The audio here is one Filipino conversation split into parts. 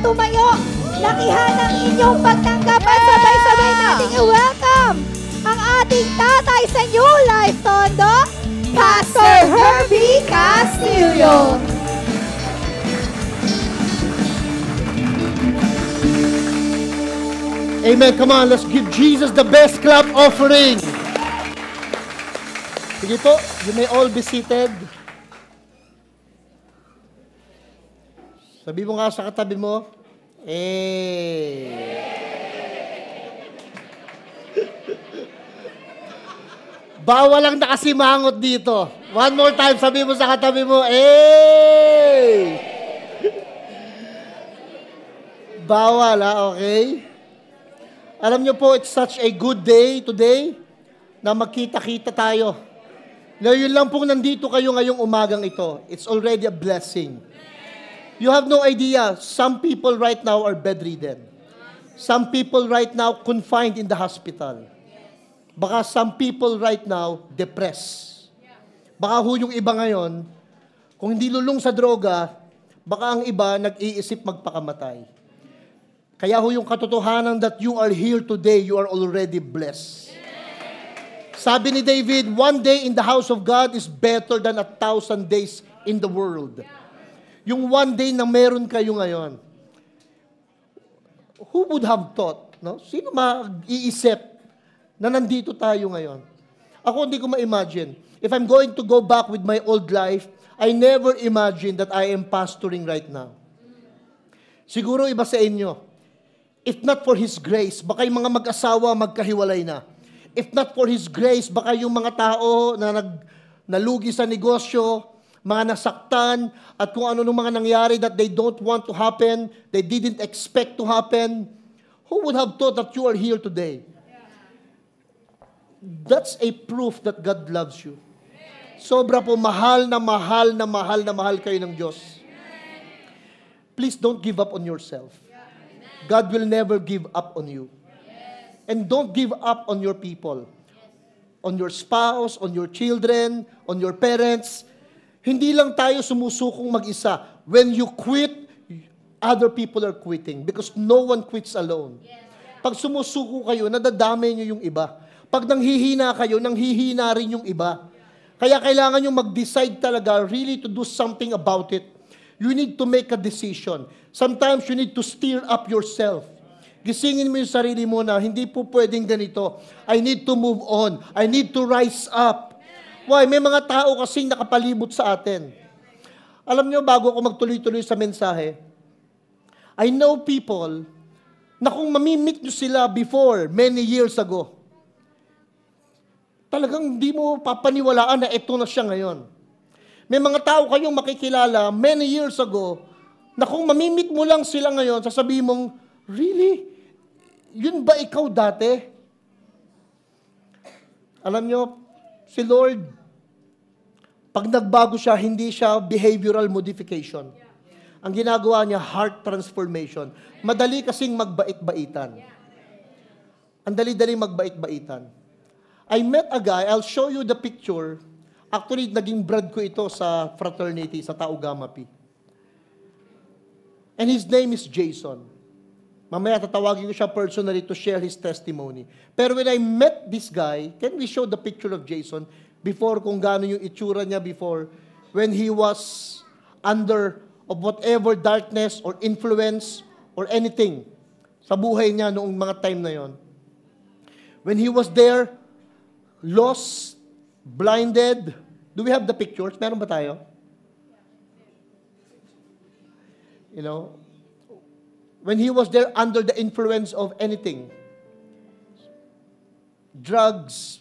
tumayo, lakihan ang inyong pagtanggap at sabay-sabay nating i-welcome ang ating tatay sa New Life Tondo, Pastor Herbie Castillo. Amen. Come on, let's give Jesus the best club offering. Sige po, you may all be seated. Sabi mo nga sa katabi mo, eh. Bawal ang nakasimangot dito. One more time, sabi mo sa katabi mo, eh. Bawal, ha? Ah, okay? Alam nyo po, it's such a good day today na magkita-kita tayo. Ngayon lang pong nandito kayo ngayong umagang ito. It's already a blessing. You have no idea. Some people right now are bedridden. Some people right now confined in the hospital. Baka some people right now depressed. Baka ho yung iba ngayon, kung hindi lulong sa droga, baka ang iba nag-iisip magpakamatay. Kaya ho yung katotohanan that you are here today, you are already blessed. Sabi ni David, one day in the house of God is better than a thousand days in the world. Yeah. Yung one day na meron kayo ngayon. Who would have thought? No? Sino mag-iisip na nandito tayo ngayon? Ako hindi ko ma-imagine. If I'm going to go back with my old life, I never imagined that I am pastoring right now. Siguro iba sa inyo, if not for His grace, baka yung mga mag-asawa magkahiwalay na. If not for His grace, baka yung mga tao na nag, nalugi sa negosyo, mga nasaktan, at kung ano nung mga nangyari that they don't want to happen, they didn't expect to happen. Who would have thought that you are here today? That's a proof that God loves you. Sobra po mahal na mahal na mahal na mahal kayo ng Diyos. Please don't give up on yourself. God will never give up on you. And don't give up on your people. On your spouse, on your children, on your parents. Hindi lang tayo sumusukong mag-isa. When you quit, other people are quitting because no one quits alone. Pag sumusuko kayo, nadadami nyo yung iba. Pag nanghihina kayo, nanghihina rin yung iba. Kaya kailangan nyo mag-decide talaga really to do something about it. You need to make a decision. Sometimes you need to steer up yourself. Gisingin mo yung sarili mo na, hindi po pwedeng ganito. I need to move on. I need to rise up. Why? May mga tao kasing nakapalibot sa atin. Alam niyo, bago ako magtuloy-tuloy sa mensahe, I know people na kung mamimit nyo sila before, many years ago, talagang hindi mo papaniwalaan na ito na siya ngayon. May mga tao kayong makikilala many years ago na kung mamimit mo lang sila ngayon, sasabihin mong, really? Yun ba ikaw dati? Alam nyo, si Lord, pag nagbago siya, hindi siya behavioral modification. Ang ginagawa niya, heart transformation. Madali kasing magbait-baitan. Ang dali-dali magbait-baitan. I met a guy, I'll show you the picture. Actually, naging brad ko ito sa fraternity, sa Tao Gamapi. And his name is Jason. Mamaya tatawagin ko siya personally to share his testimony. Pero when I met this guy, can we show the picture of Jason? before kung gaano yung itsura niya before when he was under of whatever darkness or influence or anything sa buhay niya noong mga time na yon. When he was there, lost, blinded, do we have the pictures? Meron ba tayo? You know, when he was there under the influence of anything, drugs,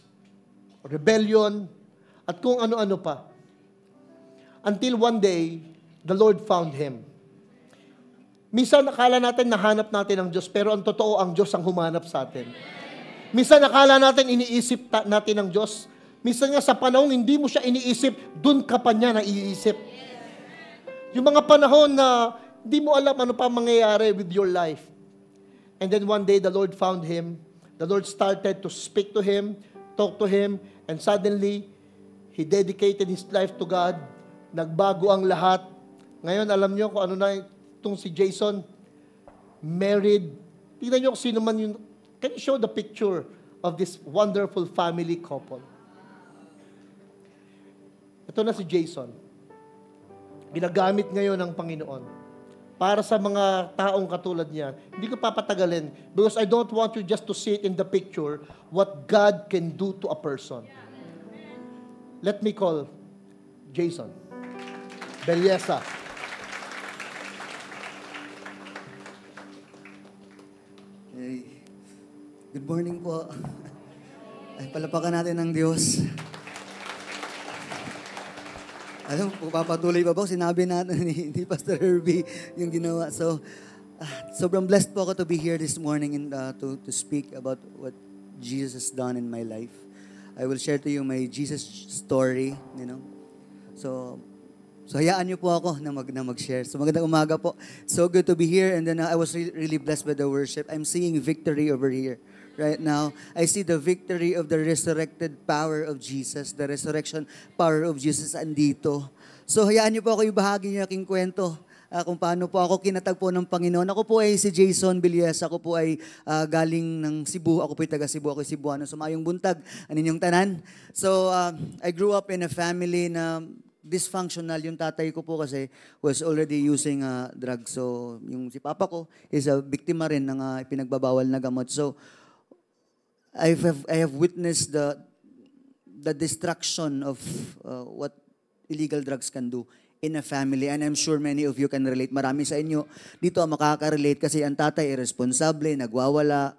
rebellion, at kung ano-ano pa. Until one day, the Lord found him. Minsan nakala natin nahanap natin ang Diyos, pero ang totoo, ang Diyos ang humanap sa atin. Minsan nakala natin iniisip natin ang Diyos. Minsan nga sa panahon hindi mo siya iniisip, dun ka pa niya naiisip. Yung mga panahon na hindi mo alam ano pa mangyayari with your life. And then one day, the Lord found him. The Lord started to speak to him, talk to him, and suddenly, He dedicated his life to God. Nagbago ang lahat. Ngayon, alam niyo kung ano na itong si Jason. Married. Tingnan niyo kung sino man yun. Can you show the picture of this wonderful family couple? Ito na si Jason. Ginagamit ngayon ng Panginoon para sa mga taong katulad niya. Hindi ko papatagalin because I don't want you just to see it in the picture what God can do to a person. Yeah. Let me call Jason. Belleza. Hey. Good morning po. Ay, palapakan natin ng Diyos. Alam, papatuloy pa ba? Sinabi natin ni, ni Pastor Herbie yung ginawa. So, ah, sobrang blessed po ako to be here this morning and uh, to, to speak about what Jesus has done in my life. I will share to you my Jesus story, you know. So, so hayaan niyo po ako na, mag, na mag-share. So magandang umaga po. So good to be here and then uh, I was re- really blessed by the worship. I'm seeing victory over here right now. I see the victory of the resurrected power of Jesus, the resurrection power of Jesus andito. So hayaan niyo po ako ibahagi niyo aking kwento uh, kung paano po ako kinatagpo ng Panginoon. Ako po ay si Jason Bilies. Ako po ay uh, galing ng Cebu. Ako po ay taga Cebu. Ako ay Cebuano. Sumayong buntag. Ano yung tanan? So, uh, I grew up in a family na dysfunctional yung tatay ko po kasi was already using uh, drugs. So, yung si papa ko is a biktima rin ng uh, pinagbabawal na gamot. So, I have, I have witnessed the the destruction of uh, what illegal drugs can do in a family. And I'm sure many of you can relate. Marami sa inyo dito ang makaka-relate kasi ang tatay irresponsible, nagwawala,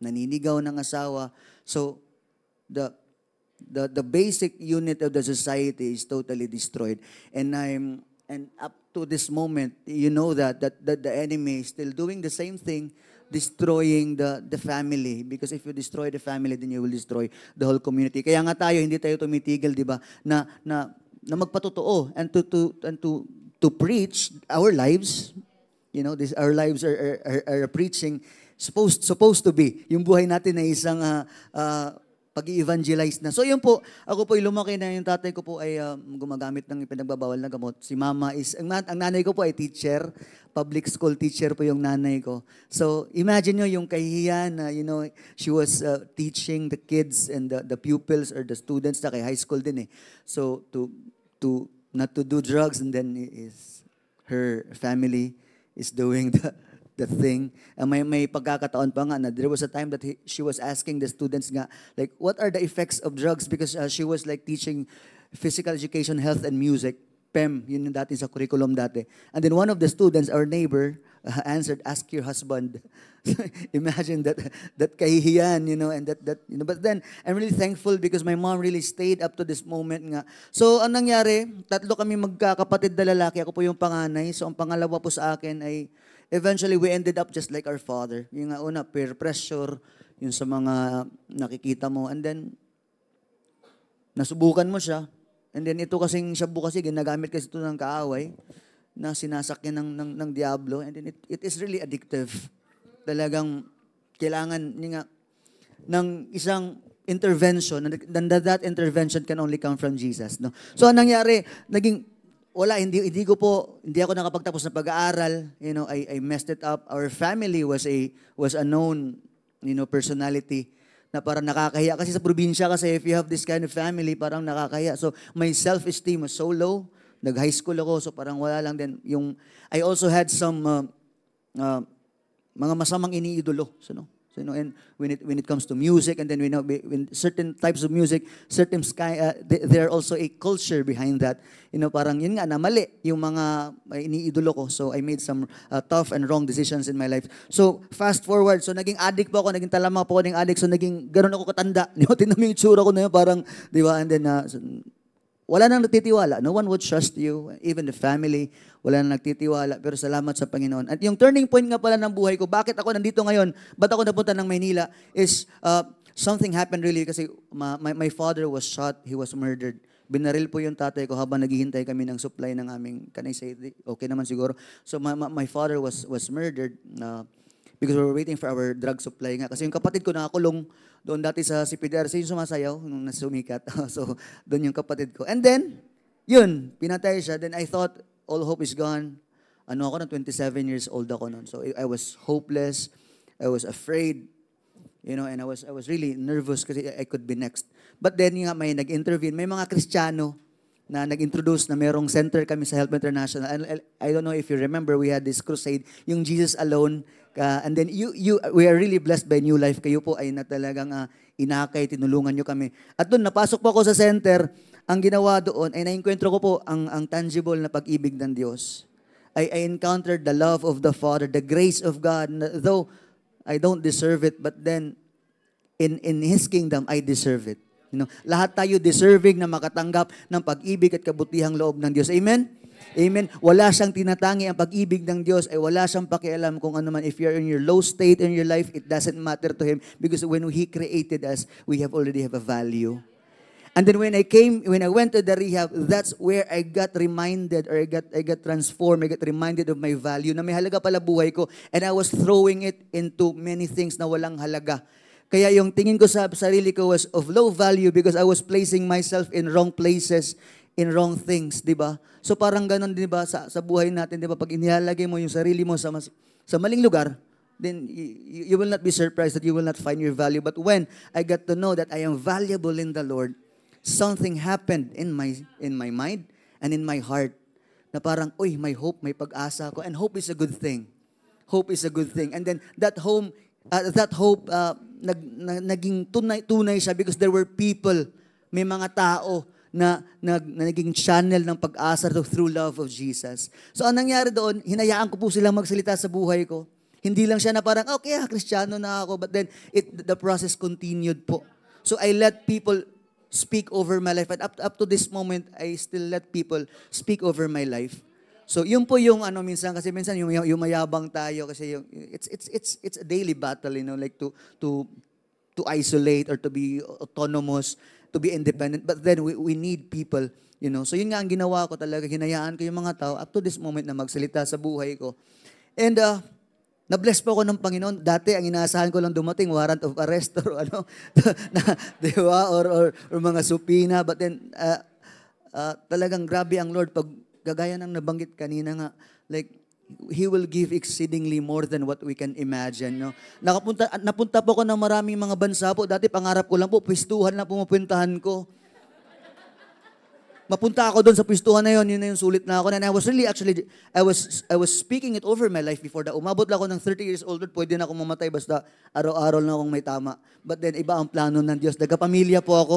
naninigaw ng asawa. So, the the the basic unit of the society is totally destroyed. And I'm and up to this moment, you know that that, that the enemy is still doing the same thing destroying the, the family. Because if you destroy the family, then you will destroy the whole community. Kaya nga tayo, hindi tayo tumitigil, di ba? Na, na na magpatotoo and to to and to to preach our lives. You know, this our lives are are, are, are preaching supposed supposed to be yung buhay natin na isang uh, ah, uh, ah, pag-evangelize na. So yun po, ako po lumaki na yung tatay ko po ay uh, gumagamit ng pinagbabawal na gamot. Si mama is, ang, ang nanay ko po ay teacher, public school teacher po yung nanay ko. So imagine nyo yung kahihiyan na, uh, you know, she was uh, teaching the kids and the, the pupils or the students na kay high school din eh. So to to not to do drugs and then is her family is doing the the thing. And may, may pagkakataon pa nga na there was a time that he, she was asking the students nga, like, what are the effects of drugs? Because uh, she was like teaching physical education, health, and music. PEM, yun yung dati sa curriculum dati. And then one of the students, our neighbor, Uh, answered, ask your husband. Imagine that that kahihiyan, you know, and that that you know. But then I'm really thankful because my mom really stayed up to this moment nga. So ang nangyari, tatlo kami magkakapatid na lalaki. Ako po yung panganay. So ang pangalawa po sa akin ay eventually we ended up just like our father. Yung nga una, peer pressure, yung sa mga nakikita mo. And then, nasubukan mo siya. And then ito kasing shabu kasi, ginagamit kasi ito ng kaaway na sinasakyan ng, ng, ng Diablo. And then it, it is really addictive. Talagang kailangan nga, ng isang intervention, and that, that intervention can only come from Jesus. No? So, anong nangyari? Naging, wala, hindi, hindi ko po, hindi ako nakapagtapos ng pag-aaral. You know, I, I messed it up. Our family was a, was a known, you know, personality na parang nakakahiya. Kasi sa probinsya kasi, if you have this kind of family, parang nakakahiya. So, my self-esteem was so low nag-high school ako, so parang wala lang din. Yung, I also had some uh, uh, mga masamang iniidolo. So, no? So, you know, and when it, when it comes to music, and then we know when certain types of music, certain sky, uh, there also a culture behind that. You know, parang yun nga, na mali yung mga uh, iniidolo ko. So, I made some uh, tough and wrong decisions in my life. So, fast forward. So, naging addict po ako, naging talama po ako ng addict. So, naging, ganun ako katanda. Tinan mo yung tsura ko na yun, parang, di ba? And then, uh, so, wala nang nagtitiwala. No one would trust you, even the family. Wala nang nagtitiwala. Pero salamat sa Panginoon. At yung turning point nga pala ng buhay ko, bakit ako nandito ngayon, ba't ako napunta ng Maynila, is uh, something happened really kasi my, my, my father was shot, he was murdered. Binaril po yung tatay ko habang naghihintay kami ng supply ng aming, can I say, okay naman siguro. So my, my, my father was was murdered. Uh, because we were waiting for our drug supply nga. Kasi yung kapatid ko nakakulong doon dati sa CPDRC, yung sumasayaw, nung nasumikat. so, doon yung kapatid ko. And then, yun, pinatay siya. Then I thought, all hope is gone. Ano ako na, 27 years old ako noon. So I was hopeless. I was afraid. You know, and I was I was really nervous kasi I could be next. But then nga may nag-intervene, may mga Kristiyano na nag-introduce na merong center kami sa Help International. And I don't know if you remember, we had this crusade, yung Jesus Alone Uh, and then you, you, we are really blessed by New Life. Kayo po ay na talagang uh, inakay, tinulungan nyo kami. At doon, napasok po ako sa center. Ang ginawa doon ay nainkwentro ko po ang, ang tangible na pag-ibig ng Diyos. I, I encountered the love of the Father, the grace of God. Though I don't deserve it, but then in, in His kingdom, I deserve it. You know, lahat tayo deserving na makatanggap ng pag-ibig at kabutihang loob ng Diyos. Amen? Amen. Wala siyang tinatangi ang pag-ibig ng Diyos ay wala siyang pakialam kung ano man. If you're in your low state in your life, it doesn't matter to Him because when He created us, we have already have a value. And then when I came, when I went to the rehab, that's where I got reminded or I got, I got transformed, I got reminded of my value na may halaga pala buhay ko and I was throwing it into many things na walang halaga. Kaya yung tingin ko sa sarili ko was of low value because I was placing myself in wrong places in wrong things, di ba? So parang ganun, di ba, sa, sa buhay natin, di ba, pag inihalagay mo yung sarili mo sa, mas, sa maling lugar, then you, you will not be surprised that you will not find your value. But when I got to know that I am valuable in the Lord, something happened in my, in my mind and in my heart na parang, uy, may hope, may pag-asa ko. And hope is a good thing. Hope is a good thing. And then that home, uh, that hope, uh, nag, na, naging tunay, tunay siya because there were people, may mga tao na, na, na naging channel ng pag-asa through love of Jesus. So ang nangyari doon, hinayaan ko po silang magsalita sa buhay ko. Hindi lang siya na parang, okay, oh, ah, kristyano na ako. But then, it, the process continued po. So I let people speak over my life. And up, up to this moment, I still let people speak over my life. So yun po yung ano minsan kasi minsan yung yumayabang tayo kasi yung it's it's it's it's a daily battle you know like to to to isolate or to be autonomous to be independent. But then we, we need people, you know. So yun nga ang ginawa ko talaga. Hinayaan ko yung mga tao up to this moment na magsalita sa buhay ko. And uh, na-bless po ako ng Panginoon. Dati, ang inaasahan ko lang dumating, warrant of arrest or ano, na, di ba? Or, or, or mga supina. But then, uh, uh, talagang grabe ang Lord pag gagaya ng nabanggit kanina nga. Like, He will give exceedingly more than what we can imagine. No? Nakapunta, napunta po ako ng maraming mga bansa po. Dati pangarap ko lang po, pwestuhan na pumupuntahan ko. Mapunta ako doon sa pwestuhan na yon, yun na yung sulit na ako. And I was really actually, I was, I was speaking it over my life before that. Umabot lang ako ng 30 years old, pwede na akong mamatay basta araw-araw na akong may tama. But then, iba ang plano ng Diyos. Nagkapamilya po ako.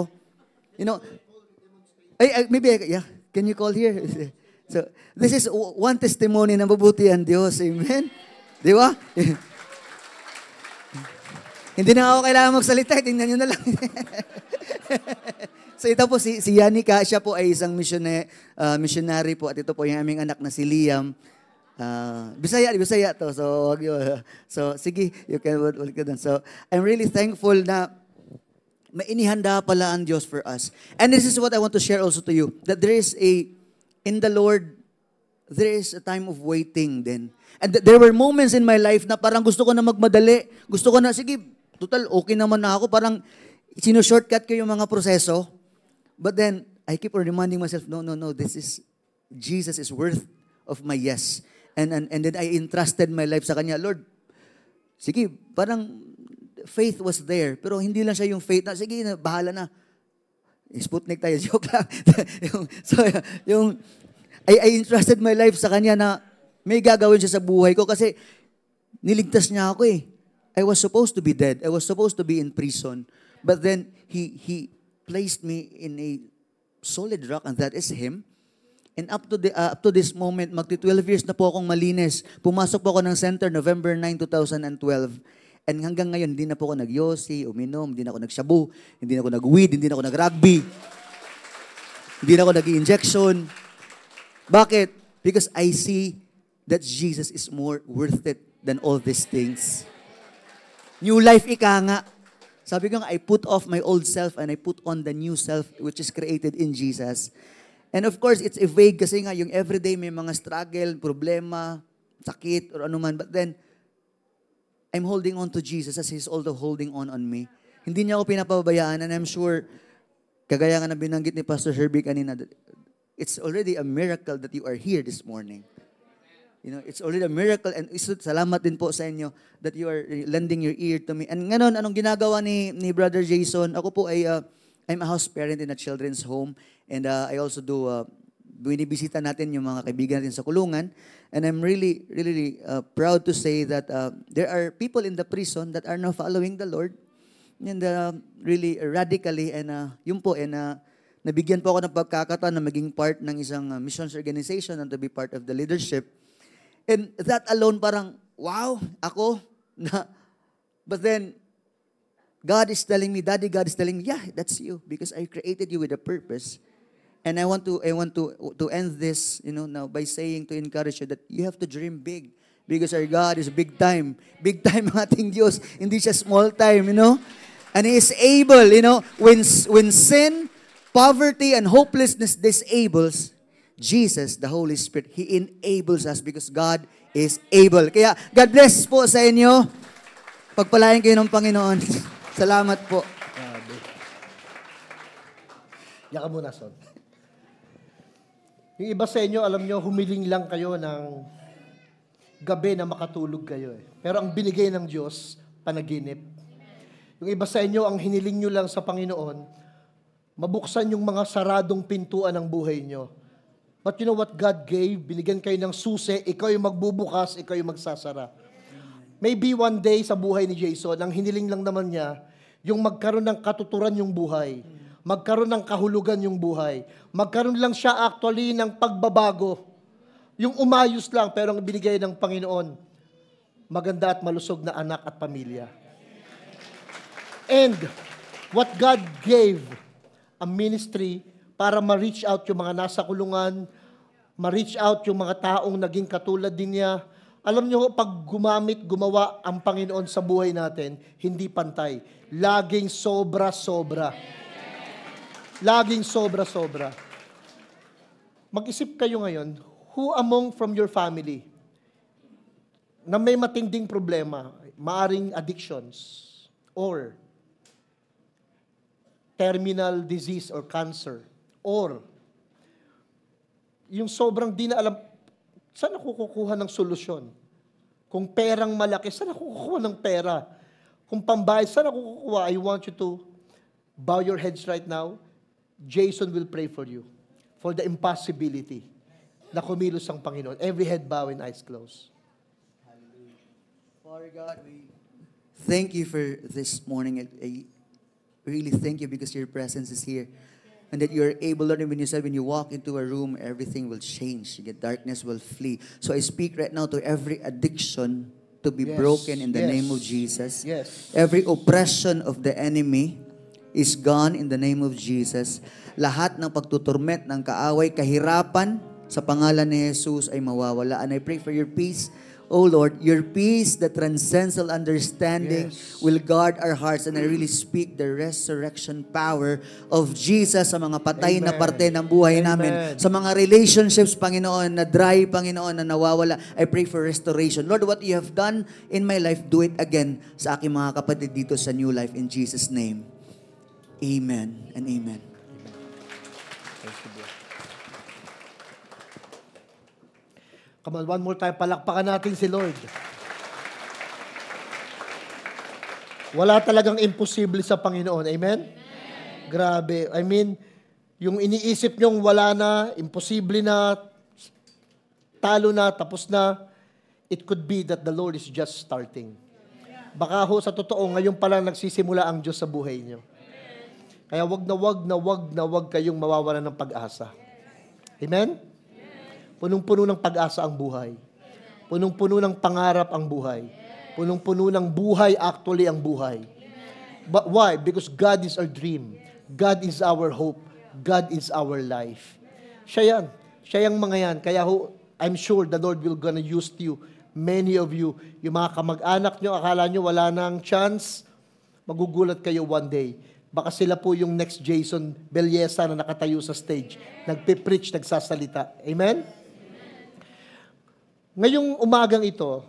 You know, ay, ay maybe, yeah, can you call here? So, this is one testimony na mabuti ang Diyos. Amen? Di ba? Hindi na ako kailangan magsalita. Tingnan nyo na lang. so ito po si, si Yanika, siya po ay isang missionary, uh, missionary po at ito po yung aming anak na si Liam. Uh, bisaya, bisaya to. So, wag yun. So, sige, you can ulit ka So, I'm really thankful na may inihanda pala ang Diyos for us. And this is what I want to share also to you, that there is a in the Lord, there is a time of waiting then. And there were moments in my life na parang gusto ko na magmadali. Gusto ko na, sige, total, okay naman na ako. Parang sino-shortcut ko yung mga proseso. But then, I keep on reminding myself, no, no, no, this is, Jesus is worth of my yes. And, and, and then I entrusted my life sa Kanya. Lord, sige, parang faith was there. Pero hindi lang siya yung faith na, sige, bahala na. Sputnik tayo, joke lang. yung, so, yung, I, I entrusted my life sa Kanya na may gagawin siya sa buhay ko kasi niligtas niya ako eh. I was supposed to be dead. I was supposed to be in prison. But then, He, he placed me in a solid rock and that is Him. And up to, the, uh, up to this moment, magti 12 years na po akong malinis. Pumasok po ako ng center November 9, 2012. And hanggang ngayon, hindi na po ako nagyosi, uminom, hindi na ako nagsabu, hindi na ako nagweed, hindi na ako nagrugby, hindi na ako nag injection Bakit? Because I see that Jesus is more worth it than all these things. New life, ika nga. Sabi ko nga, I put off my old self and I put on the new self which is created in Jesus. And of course, it's a vague kasi nga, yung everyday may mga struggle, problema, sakit, or anuman. But then, I'm holding on to Jesus as He's also holding on on me. Hindi niya ako pinapabayaan and I'm sure, kagaya nga na binanggit ni Pastor Herbie kanina, it's already a miracle that you are here this morning. You know, it's already a miracle and salamat din po sa inyo that you are lending your ear to me. And ngayon, anong ginagawa ni, ni Brother Jason? Ako po ay, uh, I'm a house parent in a children's home and uh, I also do uh, binibisita natin yung mga kaibigan natin sa kulungan. And I'm really, really uh, proud to say that uh, there are people in the prison that are now following the Lord. And uh, really radically, and uh, yun po, and uh, nabigyan po ako ng pagkakataon na maging part ng isang uh, missions organization and to be part of the leadership. And that alone parang, wow, ako, na, but then, God is telling me, Daddy God is telling me, yeah, that's you because I created you with a purpose. And I want to I want to to end this, you know, now by saying to encourage you that you have to dream big because our God is big time. Big time ang ating Diyos, hindi siya small time, you know? And He is able, you know, when when sin, poverty and hopelessness disables Jesus, the Holy Spirit, He enables us because God is able. Kaya God bless po sa inyo. Pagpalain kayo ng Panginoon. Salamat po. Yaka muna, son. Yung iba sa inyo, alam nyo, humiling lang kayo ng gabi na makatulog kayo. Eh. Pero ang binigay ng Diyos, panaginip. Yung iba sa inyo, ang hiniling nyo lang sa Panginoon, mabuksan yung mga saradong pintuan ng buhay nyo. But you know what God gave? Binigyan kayo ng susi, ikaw yung magbubukas, ikaw yung magsasara. Maybe one day sa buhay ni Jason, ang hiniling lang naman niya, yung magkaroon ng katuturan yung buhay magkaroon ng kahulugan yung buhay. Magkaroon lang siya actually ng pagbabago. Yung umayos lang, pero ang binigay ng Panginoon, maganda at malusog na anak at pamilya. And what God gave a ministry para ma-reach out yung mga nasa kulungan, ma-reach out yung mga taong naging katulad din niya. Alam nyo, pag gumamit, gumawa ang Panginoon sa buhay natin, hindi pantay. Laging sobra-sobra. Amen. Laging sobra-sobra. Mag-isip kayo ngayon, who among from your family na may matinding problema, maaring addictions, or terminal disease or cancer, or yung sobrang di na alam, saan ako kukuha ng solusyon? Kung perang malaki, saan ako kukuha ng pera? Kung pambayad, saan ako kukuha? I want you to bow your heads right now. Jason will pray for you for the impossibility na kumilos ang Panginoon. Every head bow and eyes closed. Hallelujah. Father God, we thank you for this morning. I really thank you because your presence is here. And that you are able, Lord, and when you said, when you walk into a room, everything will change. The darkness will flee. So I speak right now to every addiction to be yes. broken in the yes. name of Jesus. Yes. Every oppression of the enemy, is gone in the name of Jesus. Lahat ng pagtuturmet, ng kaaway, kahirapan, sa pangalan ni Jesus ay mawawala. And I pray for your peace, O Lord. Your peace that transcends all understanding yes. will guard our hearts. And I really speak the resurrection power of Jesus sa mga patay Amen. na parte ng buhay Amen. namin. Sa mga relationships, Panginoon, na dry, Panginoon, na nawawala. I pray for restoration. Lord, what you have done in my life, do it again sa aking mga kapatid dito sa New Life in Jesus' name. Amen and amen. amen. Come on, one more time. Palakpakan natin si Lord. Wala talagang imposible sa Panginoon. Amen? Amen. Grabe. I mean, yung iniisip nyong wala na, imposible na, talo na, tapos na, it could be that the Lord is just starting. Baka ho sa totoo, ngayon pa lang nagsisimula ang Diyos sa buhay nyo. Kaya wag na wag na wag na wag kayong mawawala ng pag-asa. Amen? Punong-puno ng pag-asa ang buhay. Punong-puno ng pangarap ang buhay. Punong-puno ng buhay actually ang buhay. But why? Because God is our dream. God is our hope. God is our life. Siya yan. Siya yung mga yan. Kaya ho, I'm sure the Lord will gonna use you. Many of you, yung mga kamag-anak nyo, akala nyo wala nang chance, magugulat kayo one day Baka sila po yung next Jason Belyesa na nakatayo sa stage. Nagpe-preach, nagsasalita. Amen? Ngayong umagang ito,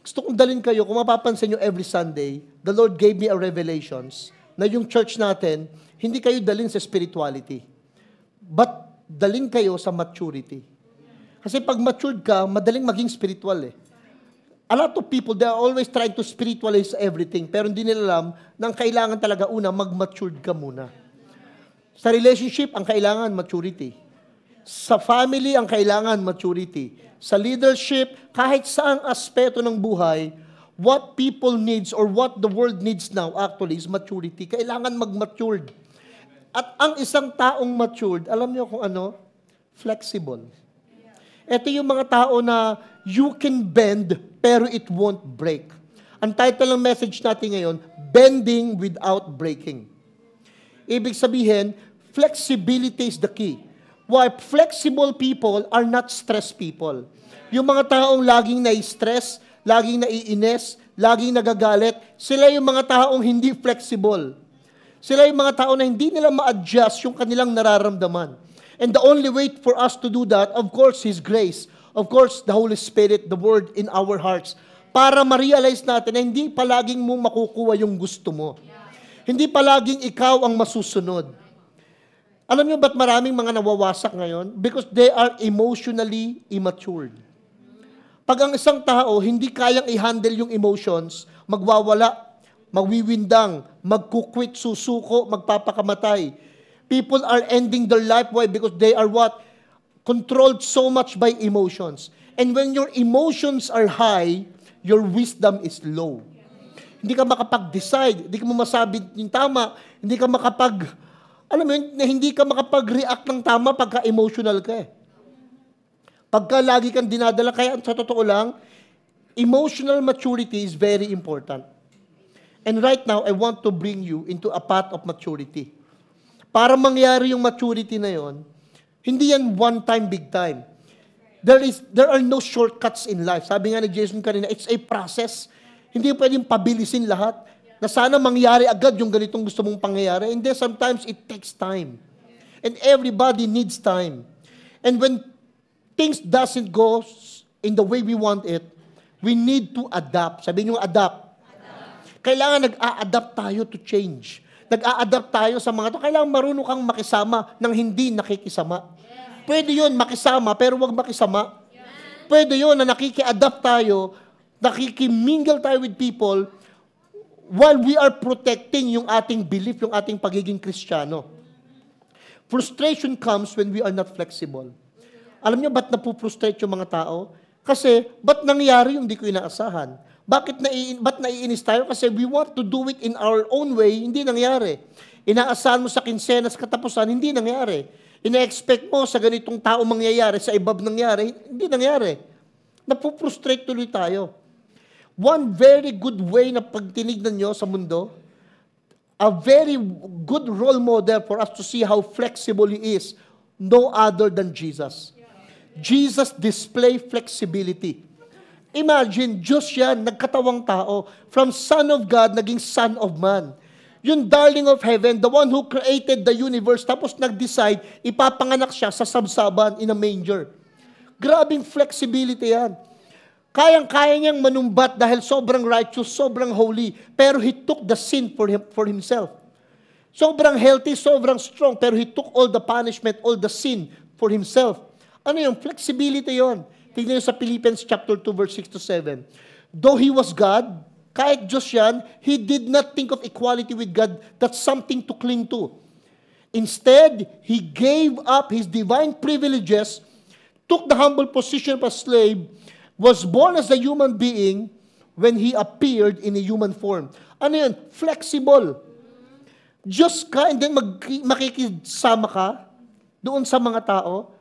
gusto kong dalin kayo, kung mapapansin nyo every Sunday, the Lord gave me a revelations na yung church natin, hindi kayo dalin sa spirituality. But dalin kayo sa maturity. Kasi pag matured ka, madaling maging spiritual eh a lot of people, they are always trying to spiritualize everything, pero hindi nila alam na ang kailangan talaga una, mag-matured ka muna. Sa relationship, ang kailangan maturity. Sa family, ang kailangan maturity. Sa leadership, kahit saang aspeto ng buhay, what people needs or what the world needs now actually is maturity. Kailangan mag-matured. At ang isang taong matured, alam niyo kung ano? Flexible ito yung mga tao na you can bend pero it won't break. Ang title ng message natin ngayon, Bending Without Breaking. Ibig sabihin, flexibility is the key. Why flexible people are not stress people. Yung mga taong laging na-stress, laging naiinis, laging nagagalit, sila yung mga taong hindi flexible. Sila yung mga tao na hindi nila ma-adjust yung kanilang nararamdaman. And the only way for us to do that, of course, His grace. Of course, the Holy Spirit, the Word in our hearts. Para ma-realize natin na hindi palaging mo makukuha yung gusto mo. Hindi palaging ikaw ang masusunod. Alam niyo ba't maraming mga nawawasak ngayon? Because they are emotionally immature. Pag ang isang tao hindi kayang i-handle yung emotions, magwawala, magwiwindang, magkukwit, susuko, magpapakamatay People are ending their life. Why? Because they are what? Controlled so much by emotions. And when your emotions are high, your wisdom is low. Hindi ka makapag-decide. Hindi ka masabi yung tama. Hindi ka makapag... Alam mo na hindi ka makapag-react ng tama pagka emotional ka eh. Pagka lagi kang dinadala, kaya sa totoo lang, emotional maturity is very important. And right now, I want to bring you into a path of maturity para mangyari yung maturity na yon, hindi yan one time, big time. There, is, there are no shortcuts in life. Sabi nga ni Jason kanina, it's a process. Hindi pwedeng pabilisin lahat. Na sana mangyari agad yung ganitong gusto mong pangyayari. Hindi, sometimes it takes time. And everybody needs time. And when things doesn't go in the way we want it, we need to adapt. Sabi niyo, adapt. adapt. Kailangan nag-a-adapt tayo to change nag-a-adapt tayo sa mga to. Kailangan marunong kang makisama ng hindi nakikisama. Pwede yun, makisama, pero wag makisama. Pwede yun na nakiki-adapt tayo, nakiki-mingle tayo with people while we are protecting yung ating belief, yung ating pagiging Kristiyano. Frustration comes when we are not flexible. Alam niyo, ba't napuprustrate yung mga tao? Kasi, ba't nangyari yung hindi ko inaasahan? Bakit nai, ba't naiinis tayo? Kasi we want to do it in our own way, hindi nangyari. Inaasahan mo sa kinsenas katapusan, hindi nangyari. Ina-expect mo sa ganitong tao mangyayari, sa ibab nangyari, hindi nangyari. Napuprustrate tuloy tayo. One very good way na pagtinignan nyo sa mundo, a very good role model for us to see how flexible He is, no other than Jesus. Jesus display flexibility. Imagine, Diyos yan, nagkatawang tao. From Son of God, naging Son of Man. Yung darling of heaven, the one who created the universe, tapos nag-decide, ipapanganak siya sa sabsaban in a manger. Grabing flexibility yan. Kayang-kaya niyang manumbat dahil sobrang righteous, sobrang holy, pero he took the sin for, him, for himself. Sobrang healthy, sobrang strong, pero he took all the punishment, all the sin for himself. Ano yung flexibility yon? Tingnan sa Philippians chapter 2 verse 6 to 7. Though he was God, kahit Diyos yan, he did not think of equality with God that's something to cling to. Instead, he gave up his divine privileges, took the humble position of a slave, was born as a human being when he appeared in a human form. Ano yun? Flexible. Diyos ka and then mag- makikisama ka doon sa mga tao.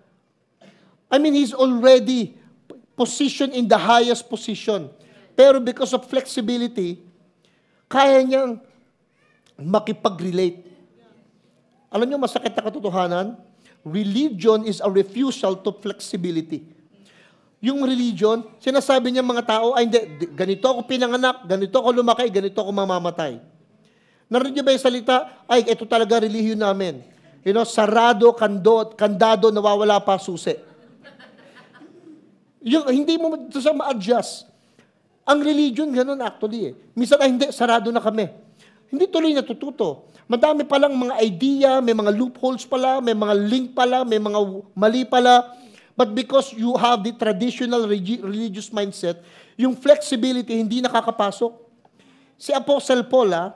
I mean, he's already position in the highest position. Pero because of flexibility, kaya niyang makipag-relate. Alam niyo, masakit na katotohanan, religion is a refusal to flexibility. Yung religion, sinasabi niya mga tao, ay hindi, ganito ako pinanganak, ganito ako lumaki, ganito ako mamamatay. Narinig niyo ba yung salita? Ay, ito talaga relihiyon namin. You know, sarado, kandot, kandado, nawawala pa susi. Yung, hindi mo ito sa ma-adjust. Ang religion, ganun actually eh. Minsan, ay hindi, sarado na kami. Hindi tuloy natututo. Madami palang mga idea, may mga loopholes pala, may mga link pala, may mga mali pala. But because you have the traditional religious mindset, yung flexibility hindi nakakapasok. Si Apostle Paul, ah,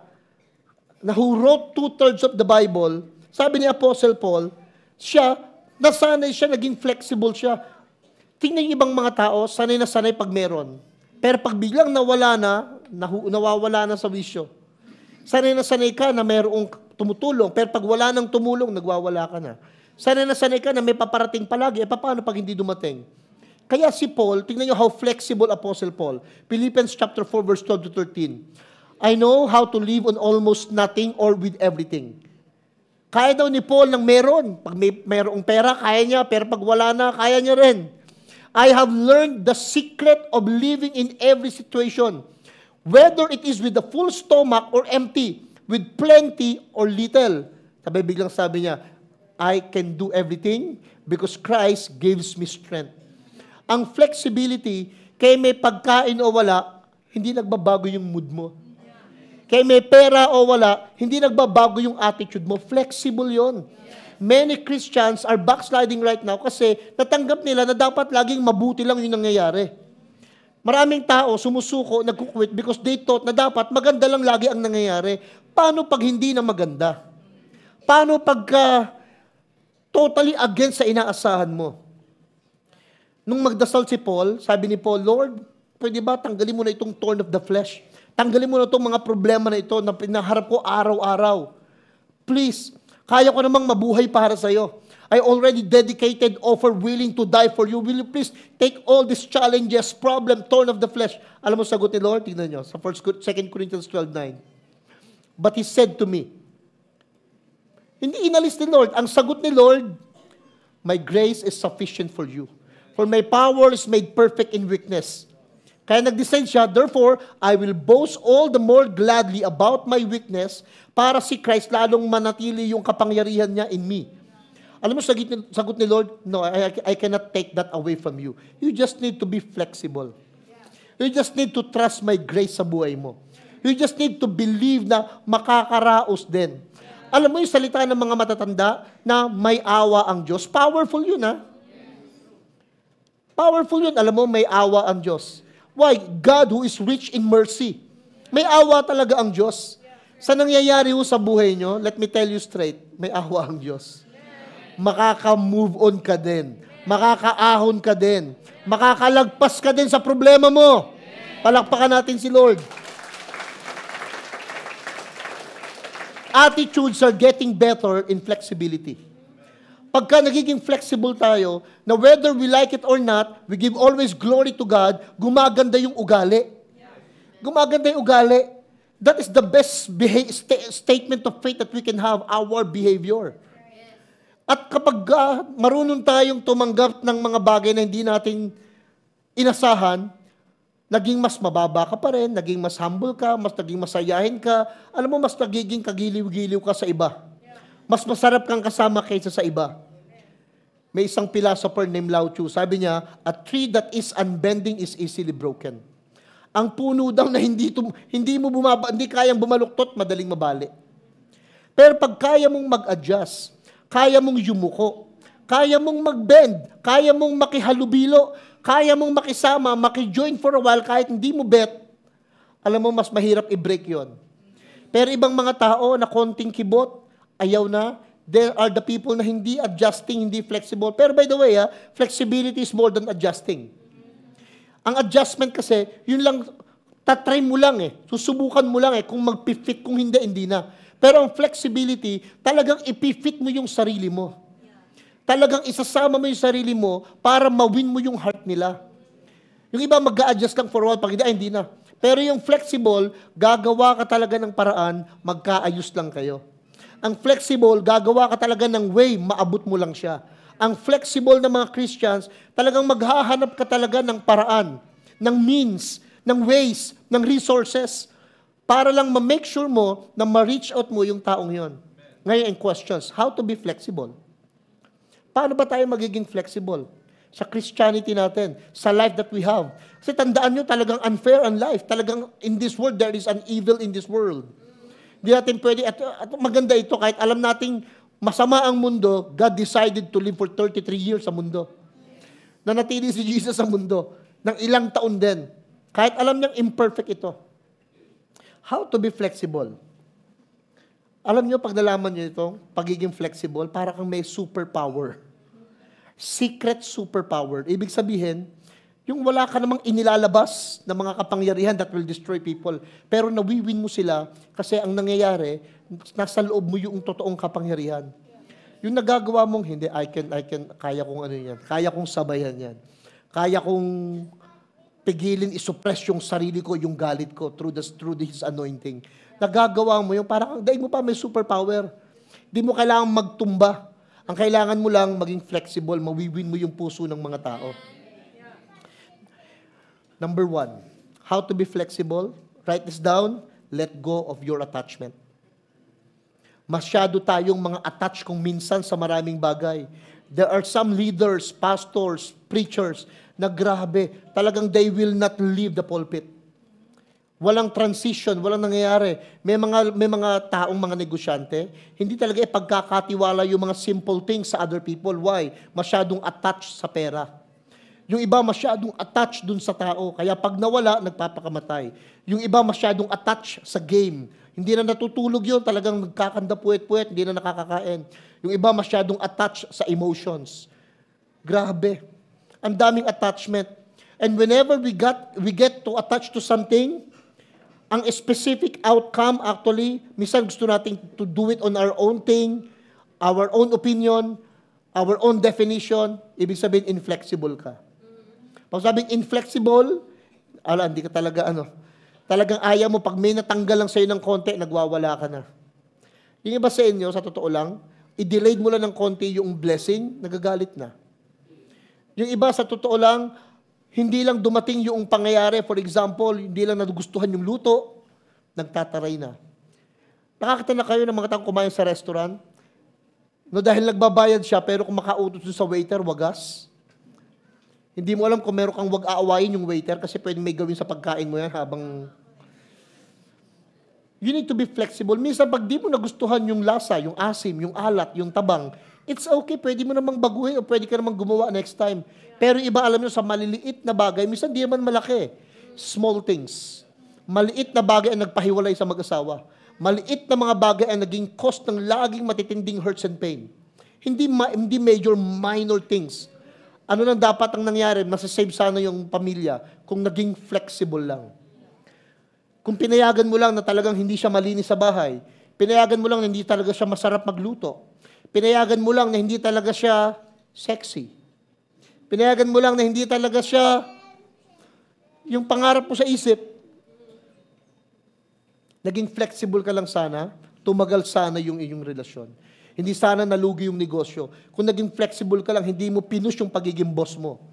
na who wrote two-thirds of the Bible, sabi ni Apostle Paul, siya, nasanay siya, naging flexible siya Tingnan yung ibang mga tao, sanay na sanay pag meron. Pero pag biglang nawala na, nahu- nawawala na sa wisyo. Sanay na sanay ka na mayroong tumutulong, pero pag wala nang tumulong, nagwawala ka na. Sanay na sanay ka na may paparating palagi, e eh, paano pag hindi dumating? Kaya si Paul, tingnan nyo how flexible Apostle Paul. Philippians chapter 4 verse 12 to 13. I know how to live on almost nothing or with everything. Kaya daw ni Paul nang meron. Pag may, merong pera, kaya niya. Pero pag wala na, kaya niya rin. I have learned the secret of living in every situation, whether it is with a full stomach or empty, with plenty or little. Sabi biglang sabi niya, I can do everything because Christ gives me strength. Ang flexibility, kay may pagkain o wala, hindi nagbabago yung mood mo. Kay may pera o wala, hindi nagbabago yung attitude mo. Flexible yon. Yeah many Christians are backsliding right now kasi natanggap nila na dapat laging mabuti lang yung nangyayari. Maraming tao sumusuko, nagkukwit because they thought na dapat maganda lang lagi ang nangyayari. Paano pag hindi na maganda? Paano pag uh, totally against sa inaasahan mo? Nung magdasal si Paul, sabi ni Paul, Lord, pwede ba tanggalin mo na itong torn of the flesh? Tanggalin mo na itong mga problema na ito na pinaharap ko araw-araw. Please, kaya ko namang mabuhay para sa iyo. I already dedicated offer willing to die for you. Will you please take all these challenges, problem, torn of the flesh? Alam mo sagot ni Lord? Tingnan niyo, Sa 1, 2 Corinthians 12.9 But He said to me, hindi inalis ni Lord. Ang sagot ni Lord, My grace is sufficient for you. For my power is made perfect in weakness. Kaya nag-decide siya, therefore, I will boast all the more gladly about my weakness para si Christ lalong manatili yung kapangyarihan niya in me. Alam mo, sagot ni, sagot ni Lord, no, I, I cannot take that away from you. You just need to be flexible. You just need to trust my grace sa buhay mo. You just need to believe na makakaraos din. Alam mo yung salita ng mga matatanda na may awa ang Diyos. Powerful yun, ha? Powerful yun. Alam mo, may awa ang Diyos. Why? God who is rich in mercy. May awa talaga ang Diyos. Sa nangyayari ho sa buhay nyo, let me tell you straight, may awa ang Diyos. Makaka-move on ka din. Makakaahon ka din. Makakalagpas ka din sa problema mo. Palakpakan natin si Lord. Attitudes are getting better in flexibility pagka nagiging flexible tayo, na whether we like it or not, we give always glory to God, gumaganda yung ugali. Gumaganda yung ugali. That is the best beha- st- statement of faith that we can have, our behavior. At kapag uh, marunong tayong tumanggap ng mga bagay na hindi natin inasahan, naging mas mababa ka pa rin, naging mas humble ka, mas naging masayahin ka, alam mo, mas nagiging kagiliw-giliw ka sa iba. Mas masarap kang kasama kaysa sa iba. May isang philosopher named Lao Tzu, sabi niya, a tree that is unbending is easily broken. Ang puno daw na hindi, tum- hindi mo bumaba, hindi kayang bumaluktot, madaling mabali. Pero pag kaya mong mag-adjust, kaya mong yumuko, kaya mong mag-bend, kaya mong makihalubilo, kaya mong makisama, makijoin for a while kahit hindi mo bet, alam mo, mas mahirap i-break yon. Pero ibang mga tao na konting kibot, ayaw na. There are the people na hindi adjusting, hindi flexible. Pero by the way, ah, flexibility is more than adjusting. Ang adjustment kasi, yun lang, tatry mo lang eh. Susubukan mo lang eh. Kung mag-fit, kung hindi, hindi na. Pero ang flexibility, talagang ipifit mo yung sarili mo. Talagang isasama mo yung sarili mo para ma-win mo yung heart nila. Yung iba mag-a-adjust lang for a while, pag hindi, ay, ah, hindi na. Pero yung flexible, gagawa ka talaga ng paraan, magkaayos lang kayo. Ang flexible, gagawa ka talaga ng way, maabot mo lang siya. Ang flexible ng mga Christians, talagang maghahanap ka talaga ng paraan, ng means, ng ways, ng resources, para lang ma-make sure mo na ma-reach out mo yung taong yon. Ngayon, ang questions, how to be flexible? Paano ba tayo magiging flexible? Sa Christianity natin, sa life that we have. Kasi tandaan nyo, talagang unfair ang life. Talagang in this world, there is an evil in this world. Hindi natin pwede, at, at maganda ito, kahit alam nating masama ang mundo, God decided to live for 33 years sa mundo. Nanatili si Jesus sa mundo ng ilang taon din. Kahit alam niyang imperfect ito. How to be flexible. Alam niyo, pag nalaman niyo ito, pagiging flexible, para kang may superpower. Secret superpower. Ibig sabihin, yung wala ka namang inilalabas na mga kapangyarihan that will destroy people. Pero nawiwin mo sila kasi ang nangyayari, nasa loob mo yung totoong kapangyarihan. Yung nagagawa mong, hindi, I can, I can, kaya kong ano yan, kaya kong sabayan yan. Kaya kong pigilin, isuppress yung sarili ko, yung galit ko through, the, through His anointing. Nagagawa mo yung parang, dahil mo pa may superpower. Hindi mo kailangan magtumba. Ang kailangan mo lang maging flexible, mawiwin mo yung puso ng mga tao. Number one, how to be flexible. Write this down. Let go of your attachment. Masyado tayong mga attached kung minsan sa maraming bagay. There are some leaders, pastors, preachers na grabe, talagang they will not leave the pulpit. Walang transition, walang nangyayari. May mga, may mga taong mga negosyante, hindi talaga ipagkakatiwala yung mga simple things sa other people. Why? Masyadong attached sa pera. Yung iba masyadong attached dun sa tao, kaya pag nawala, nagpapakamatay. Yung iba masyadong attached sa game, hindi na natutulog yon talagang nagkakanda puwet-puwet, hindi na nakakakain. Yung iba masyadong attached sa emotions. Grabe. Ang daming attachment. And whenever we got we get to attach to something, ang specific outcome actually, minsan gusto natin to do it on our own thing, our own opinion, our own definition, ibig sabihin inflexible ka. Pag sabing inflexible, ala, hindi ka talaga ano. Talagang ayaw mo, pag may natanggal lang sa'yo ng konti, nagwawala ka na. Yung iba sa inyo, sa totoo lang, i-delay mo lang ng konti yung blessing, nagagalit na. Yung iba, sa totoo lang, hindi lang dumating yung pangyayari. For example, hindi lang nagustuhan yung luto, nagtataray na. Nakakita na kayo ng mga taong kumain sa restaurant? No, dahil nagbabayad siya, pero kung makautos sa waiter, wagas. Hindi mo alam kung meron kang wag aawain yung waiter kasi pwede may gawin sa pagkain mo yan habang... You need to be flexible. Minsan pag di mo nagustuhan yung lasa, yung asim, yung alat, yung tabang, it's okay, pwede mo namang baguhin o pwede ka namang gumawa next time. Pero iba alam nyo, sa maliliit na bagay, minsan di man malaki. Small things. Maliit na bagay ang nagpahiwalay sa mag-asawa. Maliit na mga bagay ang naging cost ng laging matitinding hurts and pain. Hindi, ma- hindi major, minor things ano nang dapat ang nangyari? Masasave sana yung pamilya kung naging flexible lang. Kung pinayagan mo lang na talagang hindi siya malinis sa bahay, pinayagan mo lang na hindi talaga siya masarap magluto, pinayagan mo lang na hindi talaga siya sexy, pinayagan mo lang na hindi talaga siya yung pangarap mo sa isip, naging flexible ka lang sana, tumagal sana yung iyong relasyon. Hindi sana nalugi yung negosyo. Kung naging flexible ka lang, hindi mo pinush yung pagiging boss mo.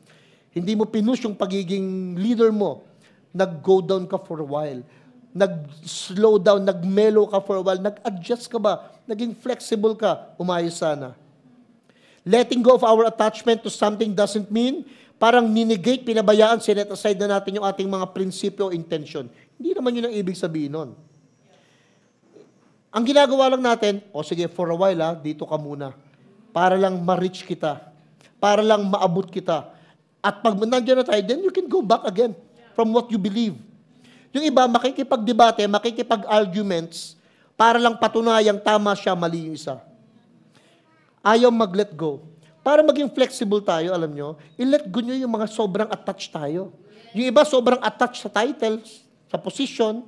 Hindi mo pinush yung pagiging leader mo. Nag-go down ka for a while. Nag-slow down, nag-mellow ka for a while. Nag-adjust ka ba? Naging flexible ka. Umayos sana. Letting go of our attachment to something doesn't mean parang ninegate, pinabayaan, sinet aside na natin yung ating mga prinsipyo o intention. Hindi naman yun ang ibig sabihin nun. Ang ginagawa lang natin, o oh, sige, for a while ha, ah, dito ka muna. Para lang ma-reach kita. Para lang maabot kita. At pag nandiyan na tayo, then you can go back again from what you believe. Yung iba, makikipag-debate, makikipag-arguments, para lang patunayang tama siya, mali yung isa. Ayaw mag-let go. Para maging flexible tayo, alam nyo, i-let go nyo yung mga sobrang attached tayo. Yung iba, sobrang attached sa titles, sa position,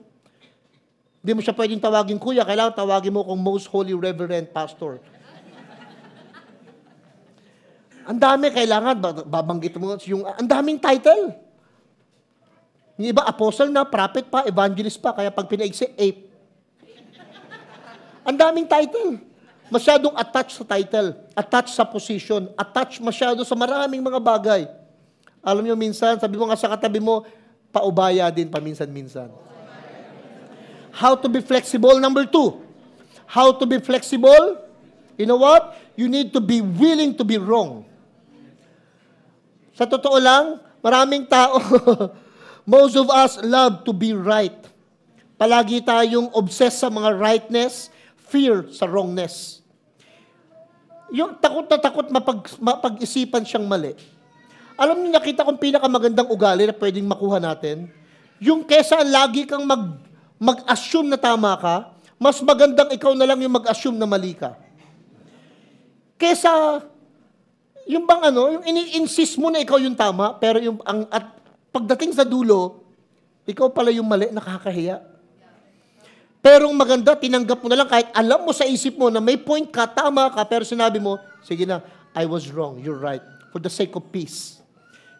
hindi mo siya pwedeng tawagin kuya, kailangan tawagin mo kung most holy reverend pastor. Ang dami kailangan, babanggit mo yung, ang daming title. Yung iba, apostle na, prophet pa, evangelist pa, kaya pag pinaigsi, ape. Ang daming title. Masyadong attached sa title, attached sa position, attached masyado sa maraming mga bagay. Alam niyo minsan, sabi mo nga sa katabi mo, paubaya din paminsan-minsan. How to be flexible. Number two, how to be flexible. You know what? You need to be willing to be wrong. Sa totoo lang, maraming tao, most of us love to be right. Palagi tayong obsessed sa mga rightness, fear sa wrongness. Yung takot na takot mapag, mapag-isipan siyang mali. Alam niyo, nakita kong pinakamagandang ugali na pwedeng makuha natin, yung kesa lagi kang mag mag-assume na tama ka, mas magandang ikaw na lang yung mag-assume na mali ka. Kesa, yung bang ano, yung ini-insist mo na ikaw yung tama, pero yung, ang, at pagdating sa dulo, ikaw pala yung mali, nakakahiya. Pero maganda, tinanggap mo na lang kahit alam mo sa isip mo na may point ka, tama ka, pero sinabi mo, sige na, I was wrong, you're right, for the sake of peace.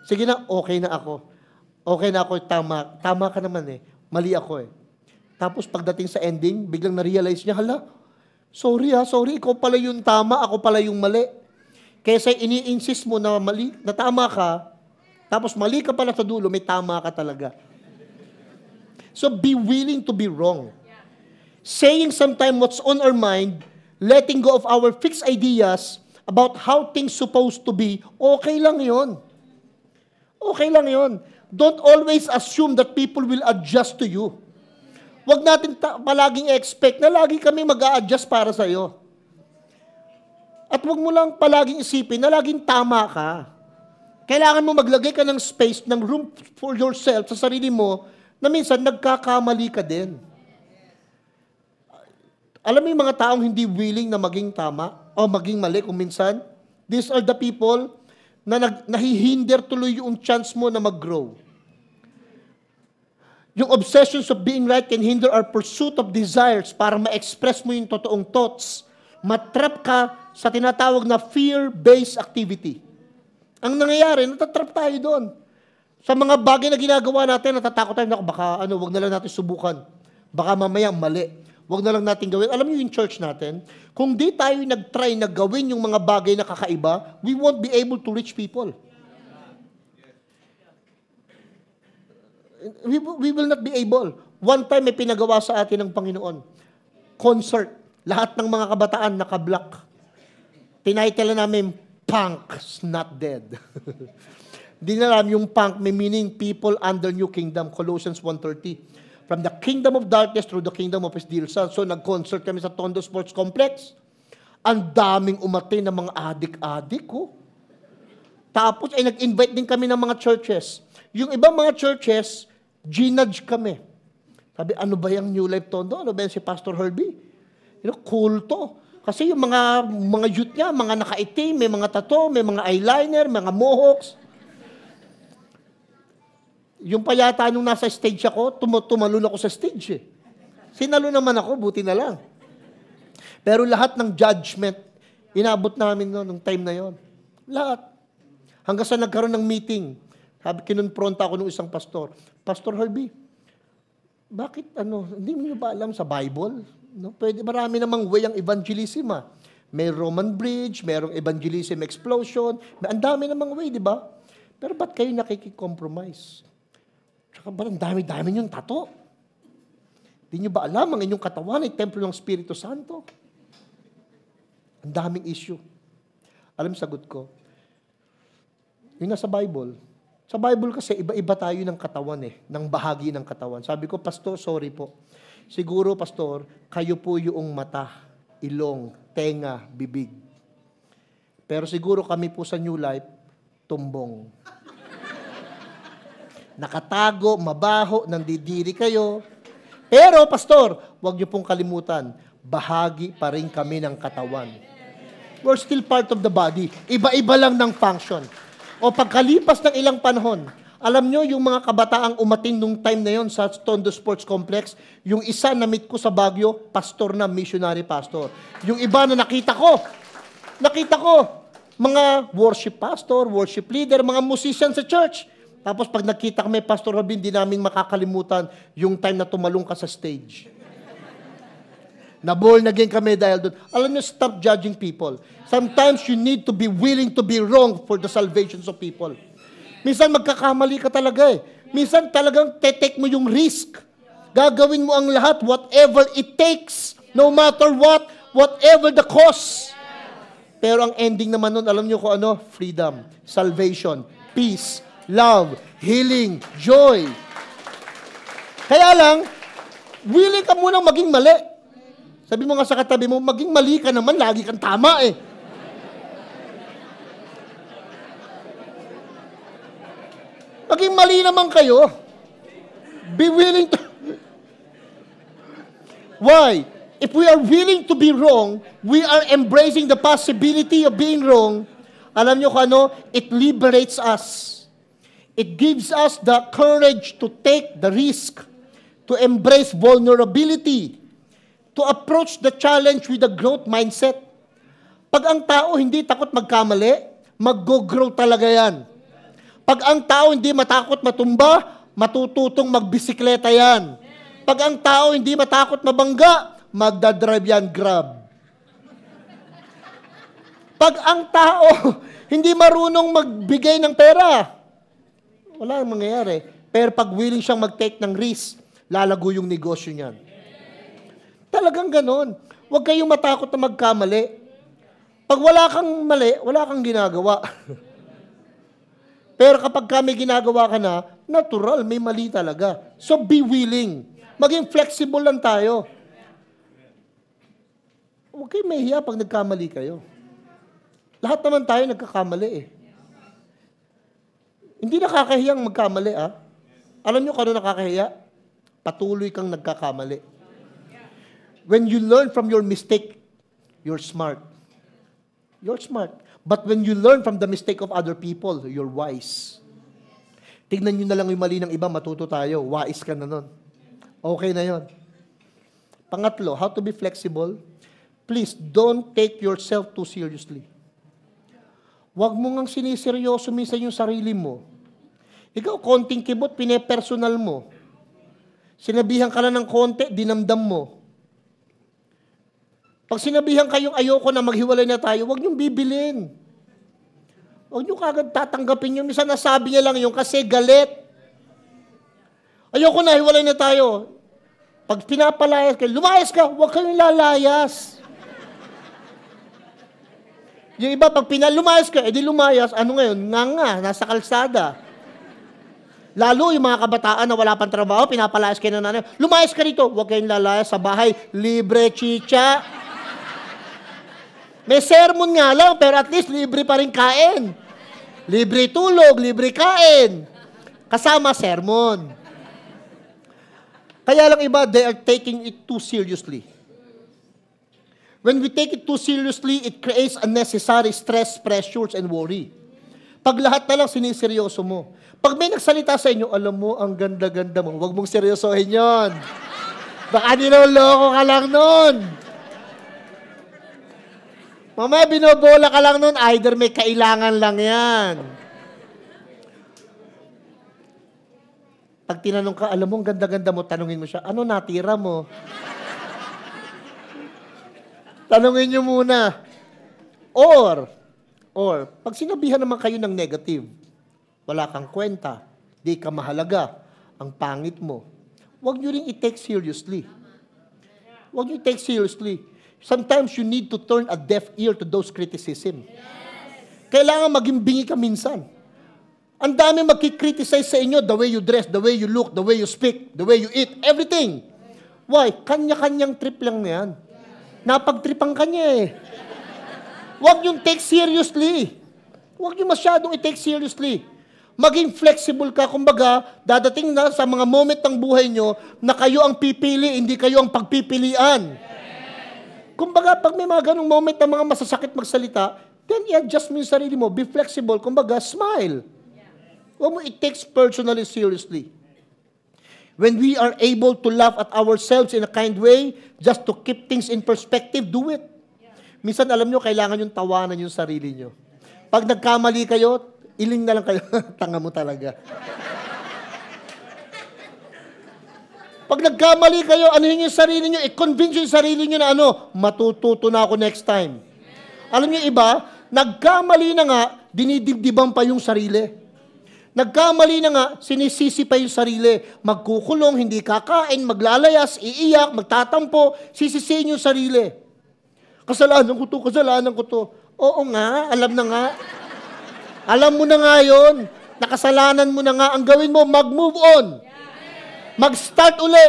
Sige na, okay na ako. Okay na ako, tama, tama ka naman eh, mali ako eh. Tapos pagdating sa ending, biglang na-realize niya, hala, sorry ha, ah, sorry, ikaw pala yung tama, ako pala yung mali. Kesa ini-insist mo na mali, na tama ka, tapos mali ka pala sa dulo, may tama ka talaga. So be willing to be wrong. Saying sometime what's on our mind, letting go of our fixed ideas about how things supposed to be, okay lang yon. Okay lang yon. Don't always assume that people will adjust to you. Huwag natin ta- palaging expect na lagi kami mag adjust para sa iyo. At huwag mo lang palaging isipin na laging tama ka. Kailangan mo maglagay ka ng space, ng room for yourself sa sarili mo na minsan nagkakamali ka din. Alam mo yung mga taong hindi willing na maging tama o maging mali kung minsan? These are the people na nag- nahihinder tuloy yung chance mo na mag-grow. Yung obsessions of being right can hinder our pursuit of desires para ma-express mo yung totoong thoughts. Matrap ka sa tinatawag na fear-based activity. Ang nangyayari, natatrap tayo doon. Sa mga bagay na ginagawa natin, natatakot tayo, naku, baka ano, wag na lang natin subukan. Baka mamaya mali. Wag na lang natin gawin. Alam niyo yung church natin, kung di tayo nag-try na gawin yung mga bagay na kakaiba, we won't be able to reach people. we, we will not be able. One time may pinagawa sa atin ng Panginoon. Concert. Lahat ng mga kabataan nakablock. Tinitle na namin, Punk's Not Dead. Hindi na alam yung punk may meaning people under new kingdom. Colossians 1.30 From the kingdom of darkness through the kingdom of His dear son. So nag-concert kami sa Tondo Sports Complex. Ang daming umatin ng mga adik-adik ko. Oh. Tapos ay nag-invite din kami ng mga churches yung ibang mga churches, ginudge kami. Sabi, ano ba yung New Life Tondo? Ano ba yan si Pastor Herbie? You know, cool to. Kasi yung mga, mga youth niya, mga nakaitim, may mga tato, may mga eyeliner, mga mohawks. Yung payata nung nasa stage ako, tum- tumalun ako sa stage eh. Sinalo naman ako, buti na lang. Pero lahat ng judgment, inabot namin no, nung time na yon. Lahat. Hanggang sa nagkaroon ng meeting, sabi, kinonfronta ako ng isang pastor. Pastor Herbie, bakit ano, hindi mo ba alam sa Bible? No? Pwede, marami namang way ang evangelism ah. May Roman Bridge, mayroong evangelism explosion, may, ang dami namang way, di ba? Pero ba't kayo nakikikompromise? Tsaka ba ang dami-dami niyong tato? Hindi niyo ba alam ang inyong katawan ay templo ng Espiritu Santo? Ang daming issue. Alam sagot ko, yung nasa Bible, sa Bible kasi, iba-iba tayo ng katawan eh, ng bahagi ng katawan. Sabi ko, Pastor, sorry po. Siguro, Pastor, kayo po yung mata, ilong, tenga, bibig. Pero siguro kami po sa New Life, tumbong. Nakatago, mabaho, nandidiri kayo. Pero, Pastor, huwag niyo pong kalimutan, bahagi pa rin kami ng katawan. We're still part of the body. Iba-iba lang ng function. O pagkalipas ng ilang panahon, alam nyo, yung mga kabataang umatin nung time na yon sa Tondo Sports Complex, yung isa na meet ko sa Baguio, pastor na, missionary pastor. Yung iba na nakita ko, nakita ko, mga worship pastor, worship leader, mga musician sa church. Tapos pag nakita kami, Pastor Robin, di namin makakalimutan yung time na tumalong ka sa stage. Nabol naging kami dahil doon. Alam niyo, stop judging people. Sometimes you need to be willing to be wrong for the salvation of people. Minsan magkakamali ka talaga eh. Minsan talagang tetek mo yung risk. Gagawin mo ang lahat, whatever it takes, no matter what, whatever the cost. Pero ang ending naman nun, alam niyo ko ano? Freedom, salvation, peace, love, healing, joy. Kaya lang, willing ka munang maging mali. Sabi mo nga sa katabi mo, maging mali ka naman, lagi kang tama eh. Maging mali naman kayo. Be willing to... Why? If we are willing to be wrong, we are embracing the possibility of being wrong. Alam nyo kung ano? It liberates us. It gives us the courage to take the risk, to embrace vulnerability, to approach the challenge with a growth mindset. Pag ang tao hindi takot magkamali, mag-grow talaga yan. Pag ang tao hindi matakot matumba, matututong magbisikleta yan. Pag ang tao hindi matakot mabangga, magdadrive yan grab. Pag ang tao hindi marunong magbigay ng pera, wala nang mangyayari. Pero pag willing siyang mag-take ng risk, lalago yung negosyo niyan. Talagang ganon. Huwag kayong matakot na magkamali. Pag wala kang mali, wala kang ginagawa. Pero kapag ka may ginagawa ka na, natural, may mali talaga. So be willing. Maging flexible lang tayo. Huwag kayo may pag nagkamali kayo. Lahat naman tayo nagkakamali eh. Hindi nakakahiyang magkamali ah. Alam nyo kung ano nakakahiya? Patuloy kang nagkakamali. When you learn from your mistake, you're smart. You're smart. But when you learn from the mistake of other people, you're wise. Tignan nyo na lang yung mali ng iba, matuto tayo. Wise ka na nun. Okay na yon. Pangatlo, how to be flexible. Please, don't take yourself too seriously. Huwag mo ngang siniseryoso minsan yung sarili mo. Ikaw, konting kibot, pinepersonal mo. Sinabihan ka na ng konti, dinamdam mo. Pag sinabihan kayong ayoko na maghiwalay na tayo, huwag niyong bibilin. Huwag niyo kagad tatanggapin yun. Minsan nasabi niya lang yun kasi galit. Ayoko na, hiwalay na tayo. Pag pinapalayas kayo, lumayas ka, huwag kang lalayas. Yung iba, pag pinalumayas ka, edi lumayas, ano ngayon? Nga nga, nasa kalsada. Lalo yung mga kabataan na wala pang trabaho, pinapalayas kayo na nanay. Lumayas ka rito, huwag kayong lalayas sa bahay, libre chicha. May sermon nga lang, pero at least libre pa rin kain. Libre tulog, libre kain. Kasama sermon. Kaya lang iba, they are taking it too seriously. When we take it too seriously, it creates unnecessary stress, pressures, and worry. Pag lahat na lang siniseryoso mo. Pag may nagsalita sa inyo, alam mo, ang ganda-ganda mo, huwag mong seryosohin yon. Baka niloloko ka lang nun. Mamaya binobola ka lang nun, either may kailangan lang yan. Pag tinanong ka, alam mo, ang ganda-ganda mo, tanungin mo siya, ano natira mo? tanungin niyo muna. Or, or, pag sinabihan naman kayo ng negative, wala kang kwenta, di ka mahalaga, ang pangit mo, huwag niyo ring i-take seriously. Huwag niyo i-take seriously. Sometimes you need to turn a deaf ear to those criticism. Yes. Kailangan maging bingi ka minsan. Ang dami magkikriticize sa inyo, the way you dress, the way you look, the way you speak, the way you eat, everything. Why? Kanya-kanyang trip lang na yan. Napagtripang kanya eh. Huwag yung take seriously. Huwag yung masyadong i-take seriously. Maging flexible ka. Kumbaga, dadating na sa mga moment ng buhay nyo na kayo ang pipili, hindi kayo ang pagpipilian. Kumbaga, pag may mga ganong moment na mga masasakit magsalita, then i-adjust mo yung sarili mo. Be flexible. Kumbaga, smile. Huwag mo, it takes personally seriously. When we are able to laugh at ourselves in a kind way, just to keep things in perspective, do it. Minsan, alam nyo, kailangan yung tawanan yung sarili nyo. Pag nagkamali kayo, iling na lang kayo, tanga mo talaga. Pag nagkamali kayo, anuhin yung sarili nyo, i-convince yung sarili nyo na ano, matututo na ako next time. Amen. Alam nyo iba, nagkamali na nga, dinidibdiban pa yung sarili. Nagkamali na nga, sinisisi pa yung sarili. Magkukulong, hindi kakain, maglalayas, iiyak, magtatampo, sisisiin yung sarili. Kasalanan ko to, kasalanan ko to. Oo nga, alam na nga. Alam mo na nga yon. Nakasalanan mo na nga. Ang gawin mo, mag-move on. Yeah. Mag-start uli.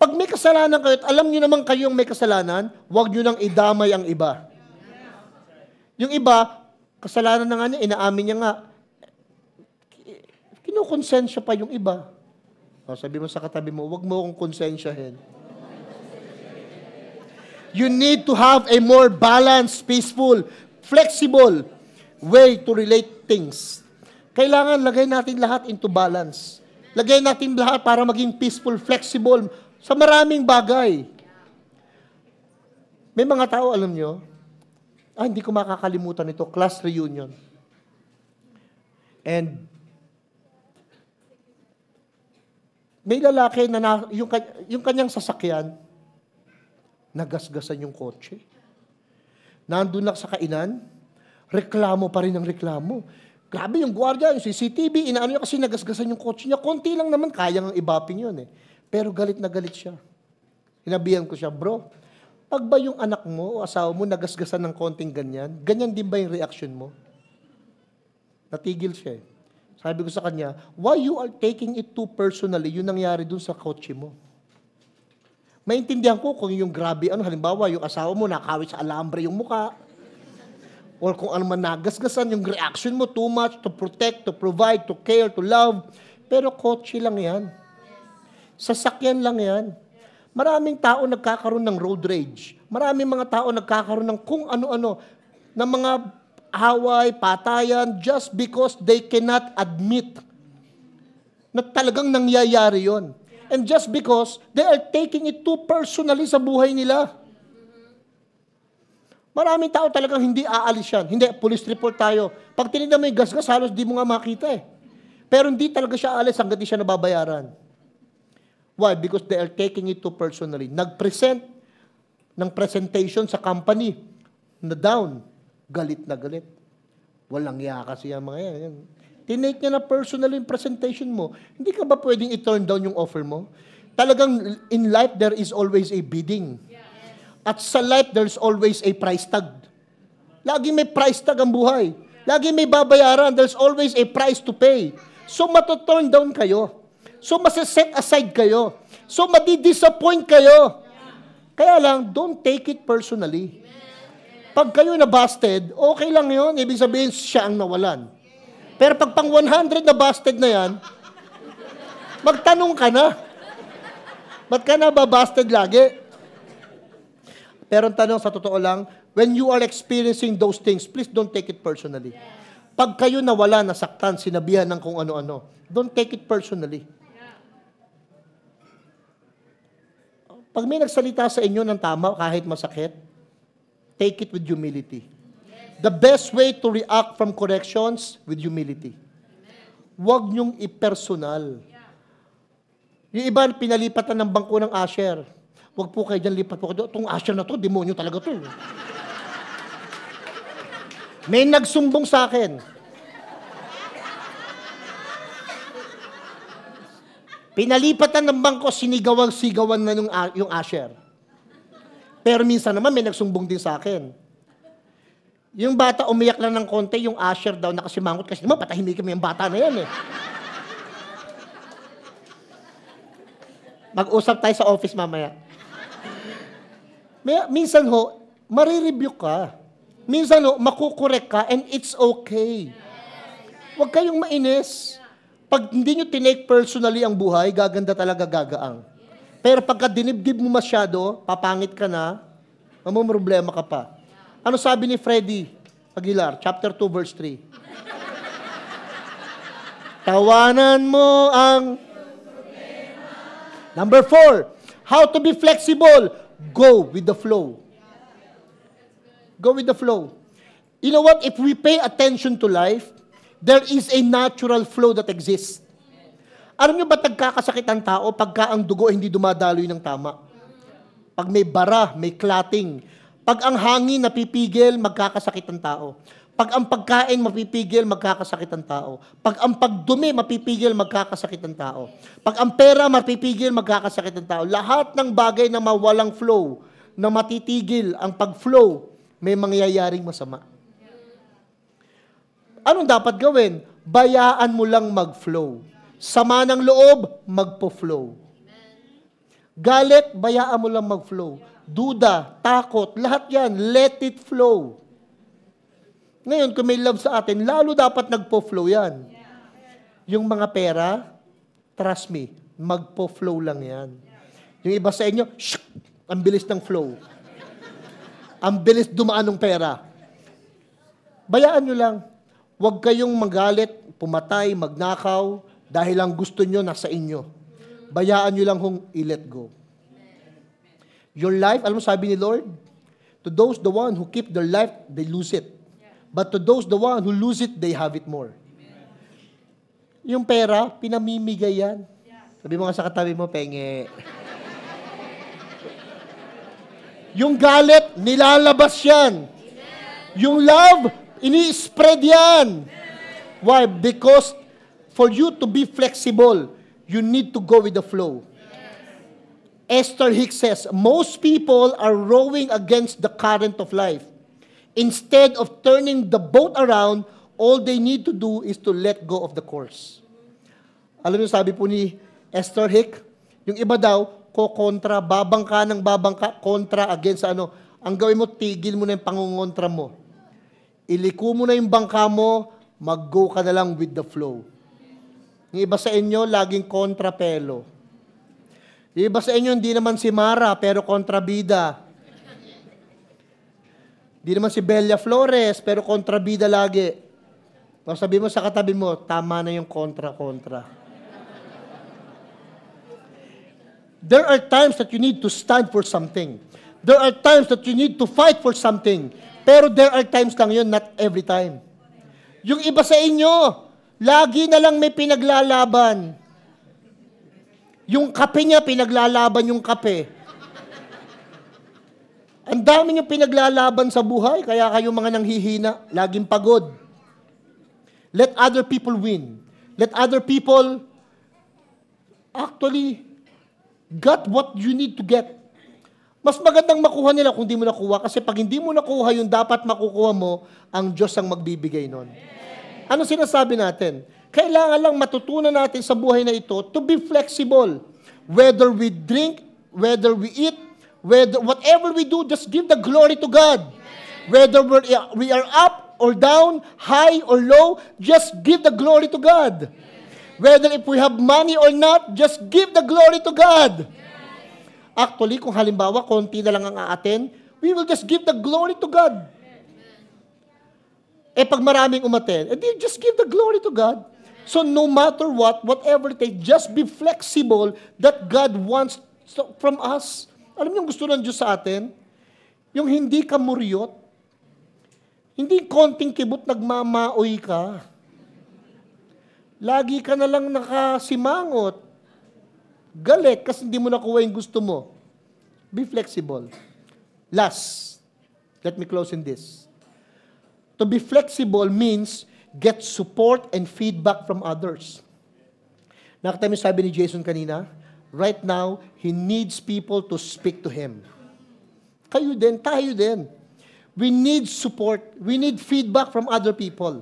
Pag may kasalanan kayo at alam niyo naman kayong may kasalanan, huwag niyo nang idamay ang iba. Yung iba, kasalanan na nga niya, inaamin niya nga. Kinukonsensya pa yung iba. O, sabi mo sa katabi mo, huwag mo akong konsensyahin. You need to have a more balanced, peaceful, flexible way to relate things. Kailangan lagay natin lahat into balance. Lagay natin lahat para maging peaceful, flexible, sa maraming bagay. May mga tao, alam nyo, ah, hindi ko makakalimutan ito, class reunion. And may lalaki na, na yung, yung kanyang sasakyan, nagasgasan yung kotse. Nandun lang sa kainan, reklamo pa rin ang reklamo. Grabe yung gwardiya, yung CCTV, inaano niya kasi nagasgasan yung kotse niya. Konti lang naman, kaya ng ibapin yun eh. Pero galit na galit siya. Hinabihan ko siya, bro, pag ba yung anak mo o asawa mo nagasgasan ng konting ganyan, ganyan din ba yung reaction mo? Natigil siya eh. Sabi ko sa kanya, why you are taking it too personally, yung nangyari dun sa kotse mo. Maintindihan ko kung yung grabe, ano, halimbawa, yung asawa mo nakawit sa alambre yung muka, or kung ano man nagasgasan yung reaction mo, too much, to protect, to provide, to care, to love. Pero kotse lang yan. Sasakyan lang yan. Maraming tao nagkakaroon ng road rage. Maraming mga tao nagkakaroon ng kung ano-ano, ng mga away, patayan, just because they cannot admit na talagang nangyayari yon. And just because they are taking it too personally sa buhay nila. Maraming tao talagang hindi aalis yan. Hindi, police report tayo. Pag tinignan mo yung gasgas, halos di mo nga makita eh. Pero hindi talaga siya aalis hanggang di siya nababayaran. Why? Because they are taking it to personally. Nag-present ng presentation sa company na down. Galit na galit. Walang iya kasi yung mga yan. Tinake niya na personally yung presentation mo. Hindi ka ba pwedeng i-turn down yung offer mo? Talagang in life, there is always a bidding. At sa life, there's always a price tag. Lagi may price tag ang buhay. Lagi may babayaran. There's always a price to pay. So, matuturn down kayo. So, masaset aside kayo. So, madidisappoint kayo. Kaya lang, don't take it personally. Pag kayo na busted, okay lang yon. Ibig sabihin, siya ang nawalan. Pero pag pang 100 na busted na yan, magtanong ka na. Ba't ka na babasted lagi? Pero ang tanong sa totoo lang, when you are experiencing those things, please don't take it personally. Pag kayo nawala, nasaktan, sinabihan ng kung ano-ano, don't take it personally. Pag may nagsalita sa inyo ng tama, kahit masakit, take it with humility. The best way to react from corrections, with humility. Huwag niyong ipersonal. Yeah. Yung iba, pinalipatan ng bangko ng asher Huwag po kayo dyan, lipat po kayo. Itong Asher na to, demonyo talaga to. May nagsumbong sa akin. Pinalipatan ng bangko, sinigawan-sigawan na yung, yung Asher. Pero minsan naman may nagsumbong din sa akin. Yung bata umiyak lang ng konti, yung Asher daw nakasimangot kasi naman diba, patahimik kami yung bata na yan eh. Mag-usap tayo sa office mamaya. May, minsan ho, marirebuke ka. Minsan ho, makukorek ka and it's okay. Huwag kayong mainis. Pag hindi nyo tinake personally ang buhay, gaganda talaga gagaang. Pero pagka dinibdib mo masyado, papangit ka na, mamumroblema ka pa. Ano sabi ni Freddy Aguilar, chapter 2, verse 3? Tawanan mo ang Number four, how to be flexible Go with the flow. Go with the flow. You know what? If we pay attention to life, there is a natural flow that exists. Alam nyo ba nagkakasakit ang tao pagka ang dugo hindi dumadaloy ng tama? Pag may bara, may clotting. Pag ang hangin napipigil, magkakasakit ang tao. Pag ang pagkain mapipigil, magkakasakit ang tao. Pag ang pagdumi mapipigil, magkakasakit ang tao. Pag ang pera mapipigil, magkakasakit ang tao. Lahat ng bagay na mawalang flow, na matitigil ang pag-flow, may mangyayaring masama. Anong dapat gawin? Bayaan mo lang mag-flow. Sama ng loob, magpo-flow. Galit, bayaan mo lang mag-flow. Duda, takot, lahat yan, let it flow. Ngayon, kung may love sa atin, lalo dapat nagpo-flow yan. Yung mga pera, trust me, magpo-flow lang yan. Yung iba sa inyo, shuk, ang bilis ng flow. Ang bilis dumaan ng pera. Bayaan nyo lang. Huwag kayong magalit, pumatay, magnakaw, dahil lang gusto nyo nasa inyo. Bayaan nyo lang hong i-let go. Your life, alam mo sabi ni Lord? To those, the one who keep their life, they lose it. But to those the one who lose it, they have it more. Amen. Yung pera, pinamimigay yan. Yeah. Sabi mo nga sa katabi mo, penge. yung galit, nilalabas yan. Amen. Yung love, ini-spread yan. Amen. Why? Because for you to be flexible, you need to go with the flow. Yes. Esther Hicks says, most people are rowing against the current of life Instead of turning the boat around, all they need to do is to let go of the course. Alam niyo, sabi po ni Esther Hick, yung iba daw, ko kontra, babangka ng babangka, kontra against sa ano. Ang gawin mo, tigil mo na yung pangungontra mo. Iliko mo na yung bangka mo, mag-go ka na lang with the flow. Yung iba sa inyo, laging kontrapelo. Yung iba sa inyo, hindi naman si Mara, pero kontrabida. Di naman si Bella Flores, pero kontrabida lagi. O sabi mo sa katabi mo, tama na yung kontra-kontra. There are times that you need to stand for something. There are times that you need to fight for something. Pero there are times lang yun, not every time. Yung iba sa inyo, lagi na lang may pinaglalaban. Yung kape niya, pinaglalaban yung kape. Ang dami niyo pinaglalaban sa buhay, kaya kayo mga nanghihina, laging pagod. Let other people win. Let other people actually got what you need to get. Mas magandang makuha nila kung di mo nakuha kasi pag hindi mo nakuha yung dapat makukuha mo, ang Diyos ang magbibigay nun. Ano sinasabi natin? Kailangan lang matutunan natin sa buhay na ito to be flexible. Whether we drink, whether we eat, Whether, whatever we do, just give the glory to God. Amen. Whether we're, we are up or down, high or low, just give the glory to God. Amen. Whether if we have money or not, just give the glory to God. Amen. Actually, kung halimbawa, konti na lang ang aaten, we will just give the glory to God. Eh pag maraming umaten, eh just give the glory to God. So no matter what, whatever it they just be flexible that God wants from us. Alam niyo gusto ng Diyos sa atin? Yung hindi ka muryot. Hindi konting kibot nagmamaoy ka. Lagi ka na lang nakasimangot. Galit kasi hindi mo nakuha yung gusto mo. Be flexible. Last, let me close in this. To be flexible means get support and feedback from others. Nakita mo sabi ni Jason kanina? Right now, He needs people to speak to Him. Kayo din, tayo din. We need support. We need feedback from other people.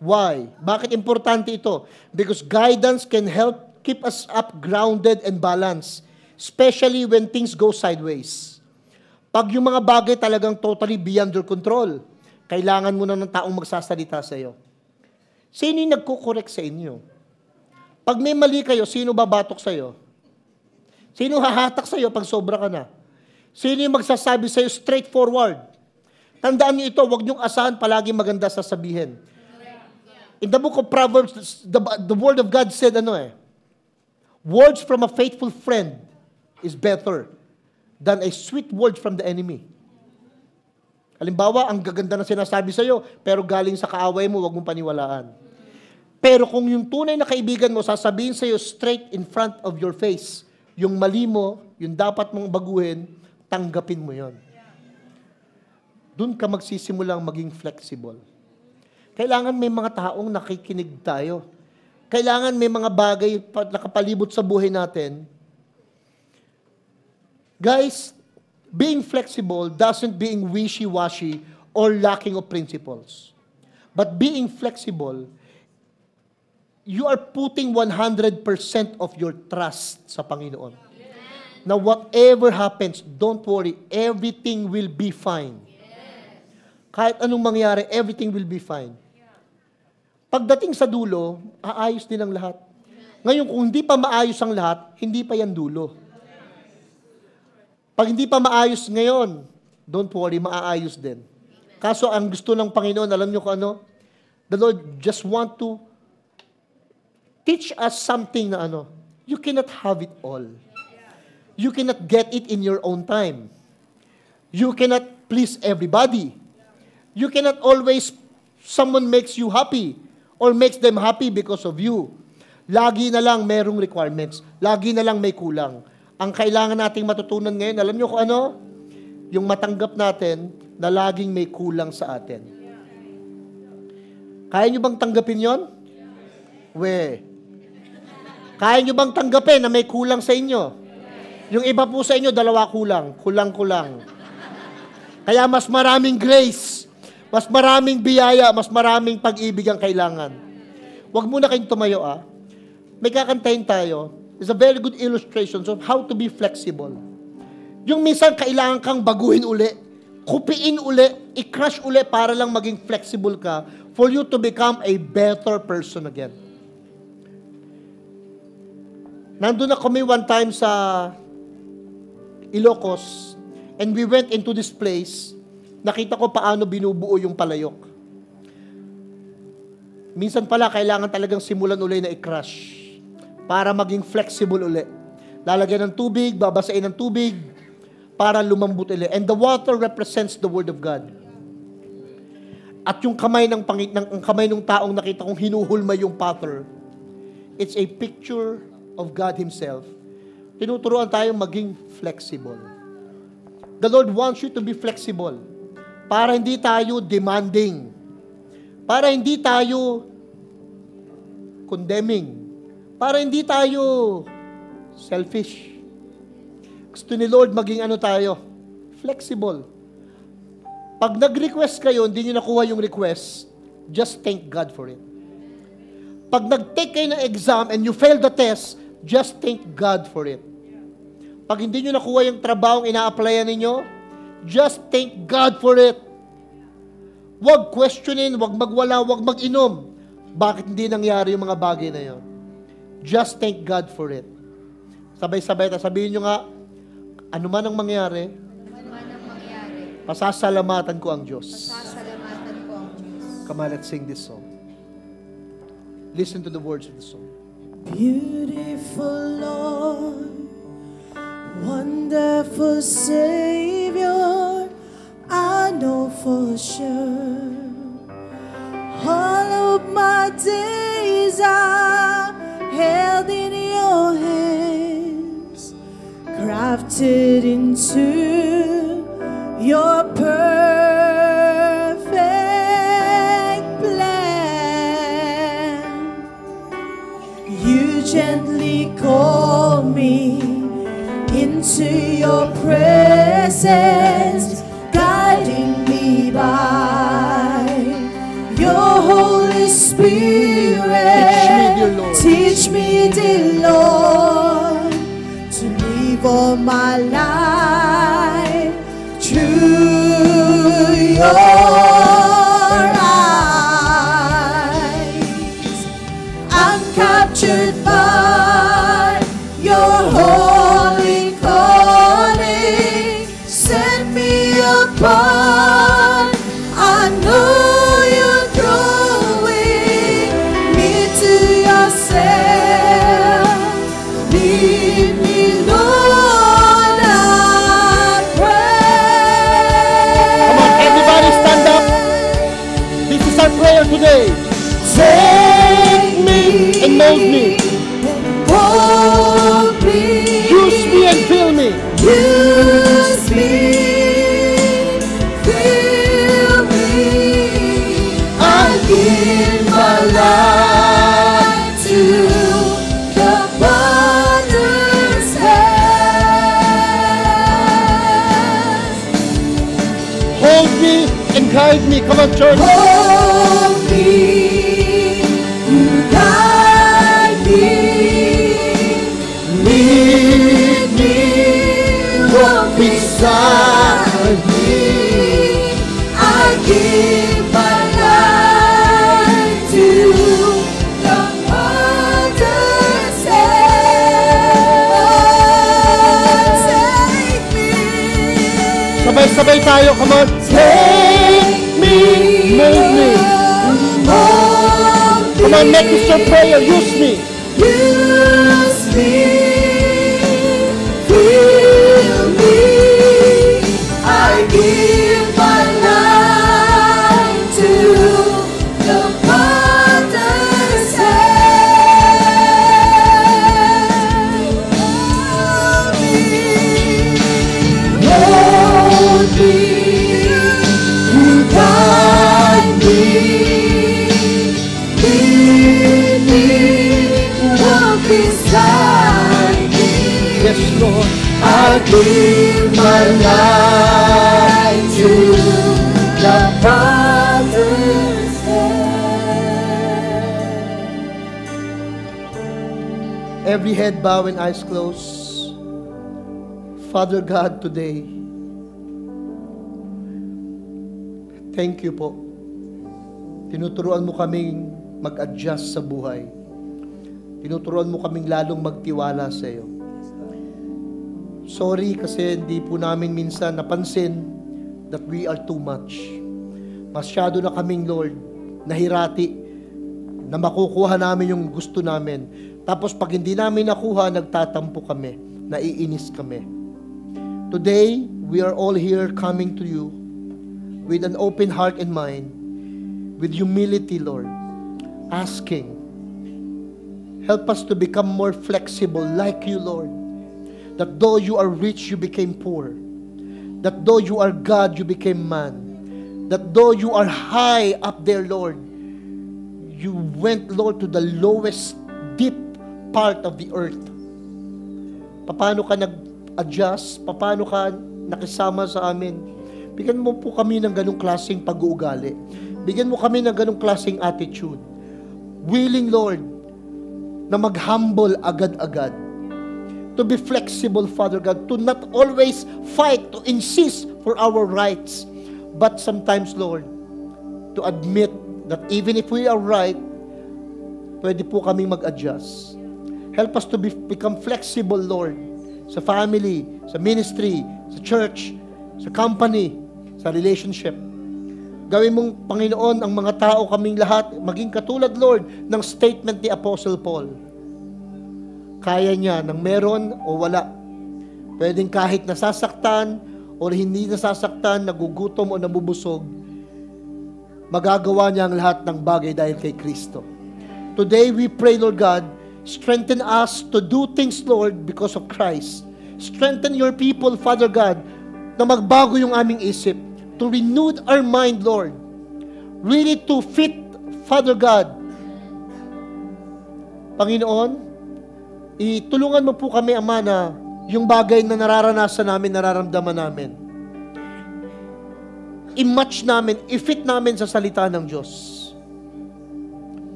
Why? Bakit importante ito? Because guidance can help keep us up grounded and balanced, especially when things go sideways. Pag yung mga bagay talagang totally beyond your control, kailangan mo na ng taong magsasalita sa iyo. Sino yung nagkukorek sa inyo? Pag may mali kayo, sino babatok sa'yo? Sino hahatak sa'yo pag sobra ka na? Sino yung magsasabi sa'yo straightforward? Tandaan niyo ito, huwag niyong asahan palagi maganda sasabihin. In the book of Proverbs, the, the word of God said ano eh, words from a faithful friend is better than a sweet word from the enemy. Halimbawa, ang gaganda na sinasabi sa'yo, pero galing sa kaaway mo, huwag mong paniwalaan. Pero kung yung tunay na kaibigan mo, sasabihin sa'yo straight in front of your face, yung mali mo, yung dapat mong baguhin, tanggapin mo yon. Doon ka magsisimulang maging flexible. Kailangan may mga taong nakikinig tayo. Kailangan may mga bagay nakapalibot sa buhay natin. Guys, being flexible doesn't being wishy-washy or lacking of principles. But being flexible you are putting 100% of your trust sa Panginoon. Yes. Now, whatever happens, don't worry. Everything will be fine. Yes. Kahit anong mangyari, everything will be fine. Pagdating sa dulo, aayos din ang lahat. Ngayon, kung hindi pa maayos ang lahat, hindi pa yan dulo. Pag hindi pa maayos ngayon, don't worry, maaayos din. Kaso ang gusto ng Panginoon, alam nyo kung ano? The Lord just want to teach us something na ano, you cannot have it all. You cannot get it in your own time. You cannot please everybody. You cannot always, someone makes you happy or makes them happy because of you. Lagi na lang merong requirements. Lagi na lang may kulang. Ang kailangan nating matutunan ngayon, alam nyo kung ano? Yung matanggap natin na laging may kulang sa atin. Kaya nyo bang tanggapin yon? We, kaya nyo bang tanggapin na may kulang sa inyo? Yung iba po sa inyo, dalawa kulang. Kulang-kulang. Kaya mas maraming grace, mas maraming biyaya, mas maraming pag-ibig ang kailangan. Huwag muna kayong tumayo ah. May kakantayin tayo. It's a very good illustration of how to be flexible. Yung minsan kailangan kang baguhin uli, kupiin uli, i-crush uli para lang maging flexible ka for you to become a better person again. Nandun na kami one time sa Ilocos and we went into this place. Nakita ko paano binubuo yung palayok. Minsan pala kailangan talagang simulan ulit na i-crush para maging flexible uli. Lalagyan ng tubig, babasain ng tubig para lumambot uli. And the water represents the Word of God. At yung kamay ng, pangit, ng ang kamay ng taong nakita kong hinuhulma yung potter, it's a picture of God Himself, tinuturuan tayong maging flexible. The Lord wants you to be flexible para hindi tayo demanding, para hindi tayo condemning, para hindi tayo selfish. Gusto ni Lord maging ano tayo? Flexible. Pag nag-request kayo, hindi nyo nakuha yung request, just thank God for it. Pag nag-take kayo ng exam and you fail the test, Just thank God for it. Pag hindi nyo nakuha yung trabaho ina-applyan ninyo, just thank God for it. Huwag questionin, huwag magwala, huwag mag-inom. Bakit hindi nangyari yung mga bagay na yon? Just thank God for it. Sabay-sabay, sabihin nyo nga, ano man ang mangyari, ano ang mangyari pasasalamatan ko ang Diyos. Pasasalamatan ko ang Diyos. Come on, let's sing this song. Listen to the words of the song. Beautiful Lord, wonderful Savior, I know for sure all of my days are held in your hands, crafted into your purpose. To your presence, guiding me by your Holy Spirit. Teach me, dear Lord, me, dear Lord to live all my life. Hallelujah, church. me, you guide me, lead me, walk beside me. I give my life to the understand. Sabay-sabay tayo, come on. Take And I make this your prayer. Use me. I give my Every head bow and eyes closed. Father God, today, thank you po. Tinuturuan mo kaming mag-adjust sa buhay. Tinuturuan mo kaming lalong magtiwala sa iyo Sorry kasi hindi po namin minsan napansin that we are too much. Masyado na kaming, Lord, nahirati na makukuha namin yung gusto namin. Tapos pag hindi namin nakuha, nagtatampo kami, naiinis kami. Today, we are all here coming to you with an open heart and mind, with humility, Lord, asking, help us to become more flexible like you, Lord that though you are rich, you became poor. That though you are God, you became man. That though you are high up there, Lord, you went, Lord, to the lowest, deep part of the earth. Paano ka nag-adjust? Paano ka nakisama sa amin? Bigyan mo po kami ng ganong klaseng pag-uugali. Bigyan mo kami ng ganong klaseng attitude. Willing, Lord, na mag-humble agad-agad to be flexible, Father God, to not always fight, to insist for our rights. But sometimes, Lord, to admit that even if we are right, pwede po kami mag-adjust. Help us to be, become flexible, Lord, sa family, sa ministry, sa church, sa company, sa relationship. Gawin mong, Panginoon, ang mga tao kaming lahat, maging katulad, Lord, ng statement ni Apostle Paul kaya niya ng meron o wala. Pwedeng kahit nasasaktan o hindi nasasaktan, nagugutom o nabubusog, magagawa niya ang lahat ng bagay dahil kay Kristo. Today we pray, Lord God, strengthen us to do things, Lord, because of Christ. Strengthen your people, Father God, na magbago yung aming isip, to renew our mind, Lord. Really to fit, Father God. Panginoon, Itulungan mo po kami, Ama, na yung bagay na nararanasan namin, nararamdaman namin, i-match namin, i-fit namin sa salita ng Diyos.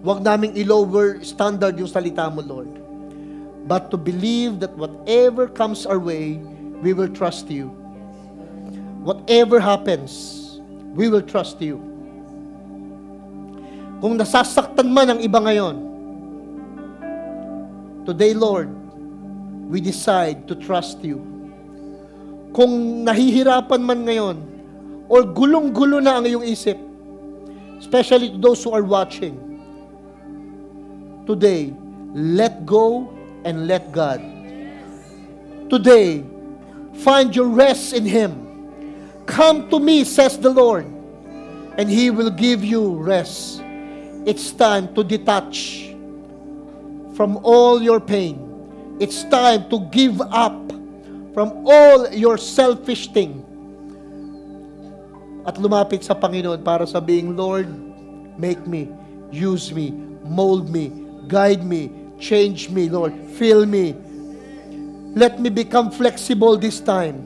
Huwag naming i-lower standard yung salita mo, Lord. But to believe that whatever comes our way, we will trust you. Whatever happens, we will trust you. Kung nasasaktan man ang iba ngayon, Today, Lord, we decide to trust you. Kung nahihirapan man ngayon, or gulong-gulo na ang iyong isip, especially to those who are watching, today, let go and let God. Today, find your rest in Him. Come to me, says the Lord, and He will give you rest. It's time to detach from all your pain. It's time to give up from all your selfish thing. At lumapit sa Panginoon para being, Lord, make me, use me, mold me, guide me, change me, Lord, fill me. Let me become flexible this time.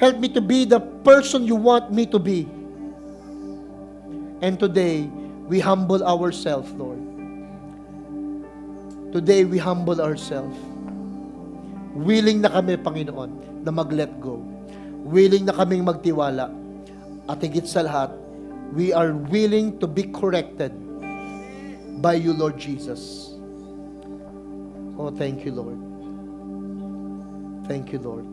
Help me to be the person you want me to be. And today, we humble ourselves, Lord. Today, we humble ourselves. Willing na kami, Panginoon, na mag-let go. Willing na kaming magtiwala. At higit sa lahat, we are willing to be corrected by you, Lord Jesus. Oh, thank you, Lord. Thank you, Lord.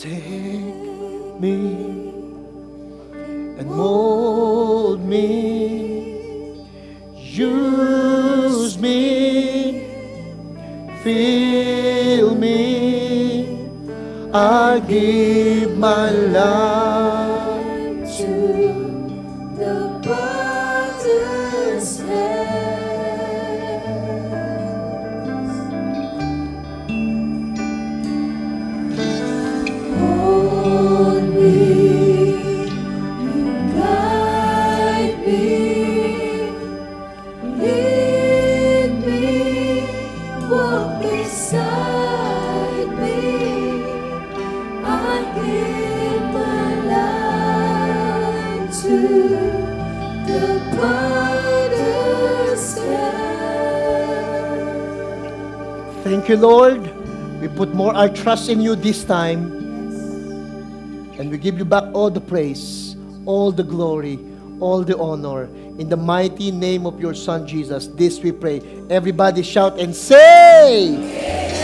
Take me and mold me Use me, fill me, I give my life. you, Lord. We put more our trust in you this time. And we give you back all the praise, all the glory, all the honor. In the mighty name of your Son, Jesus, this we pray. Everybody shout and say, Amen.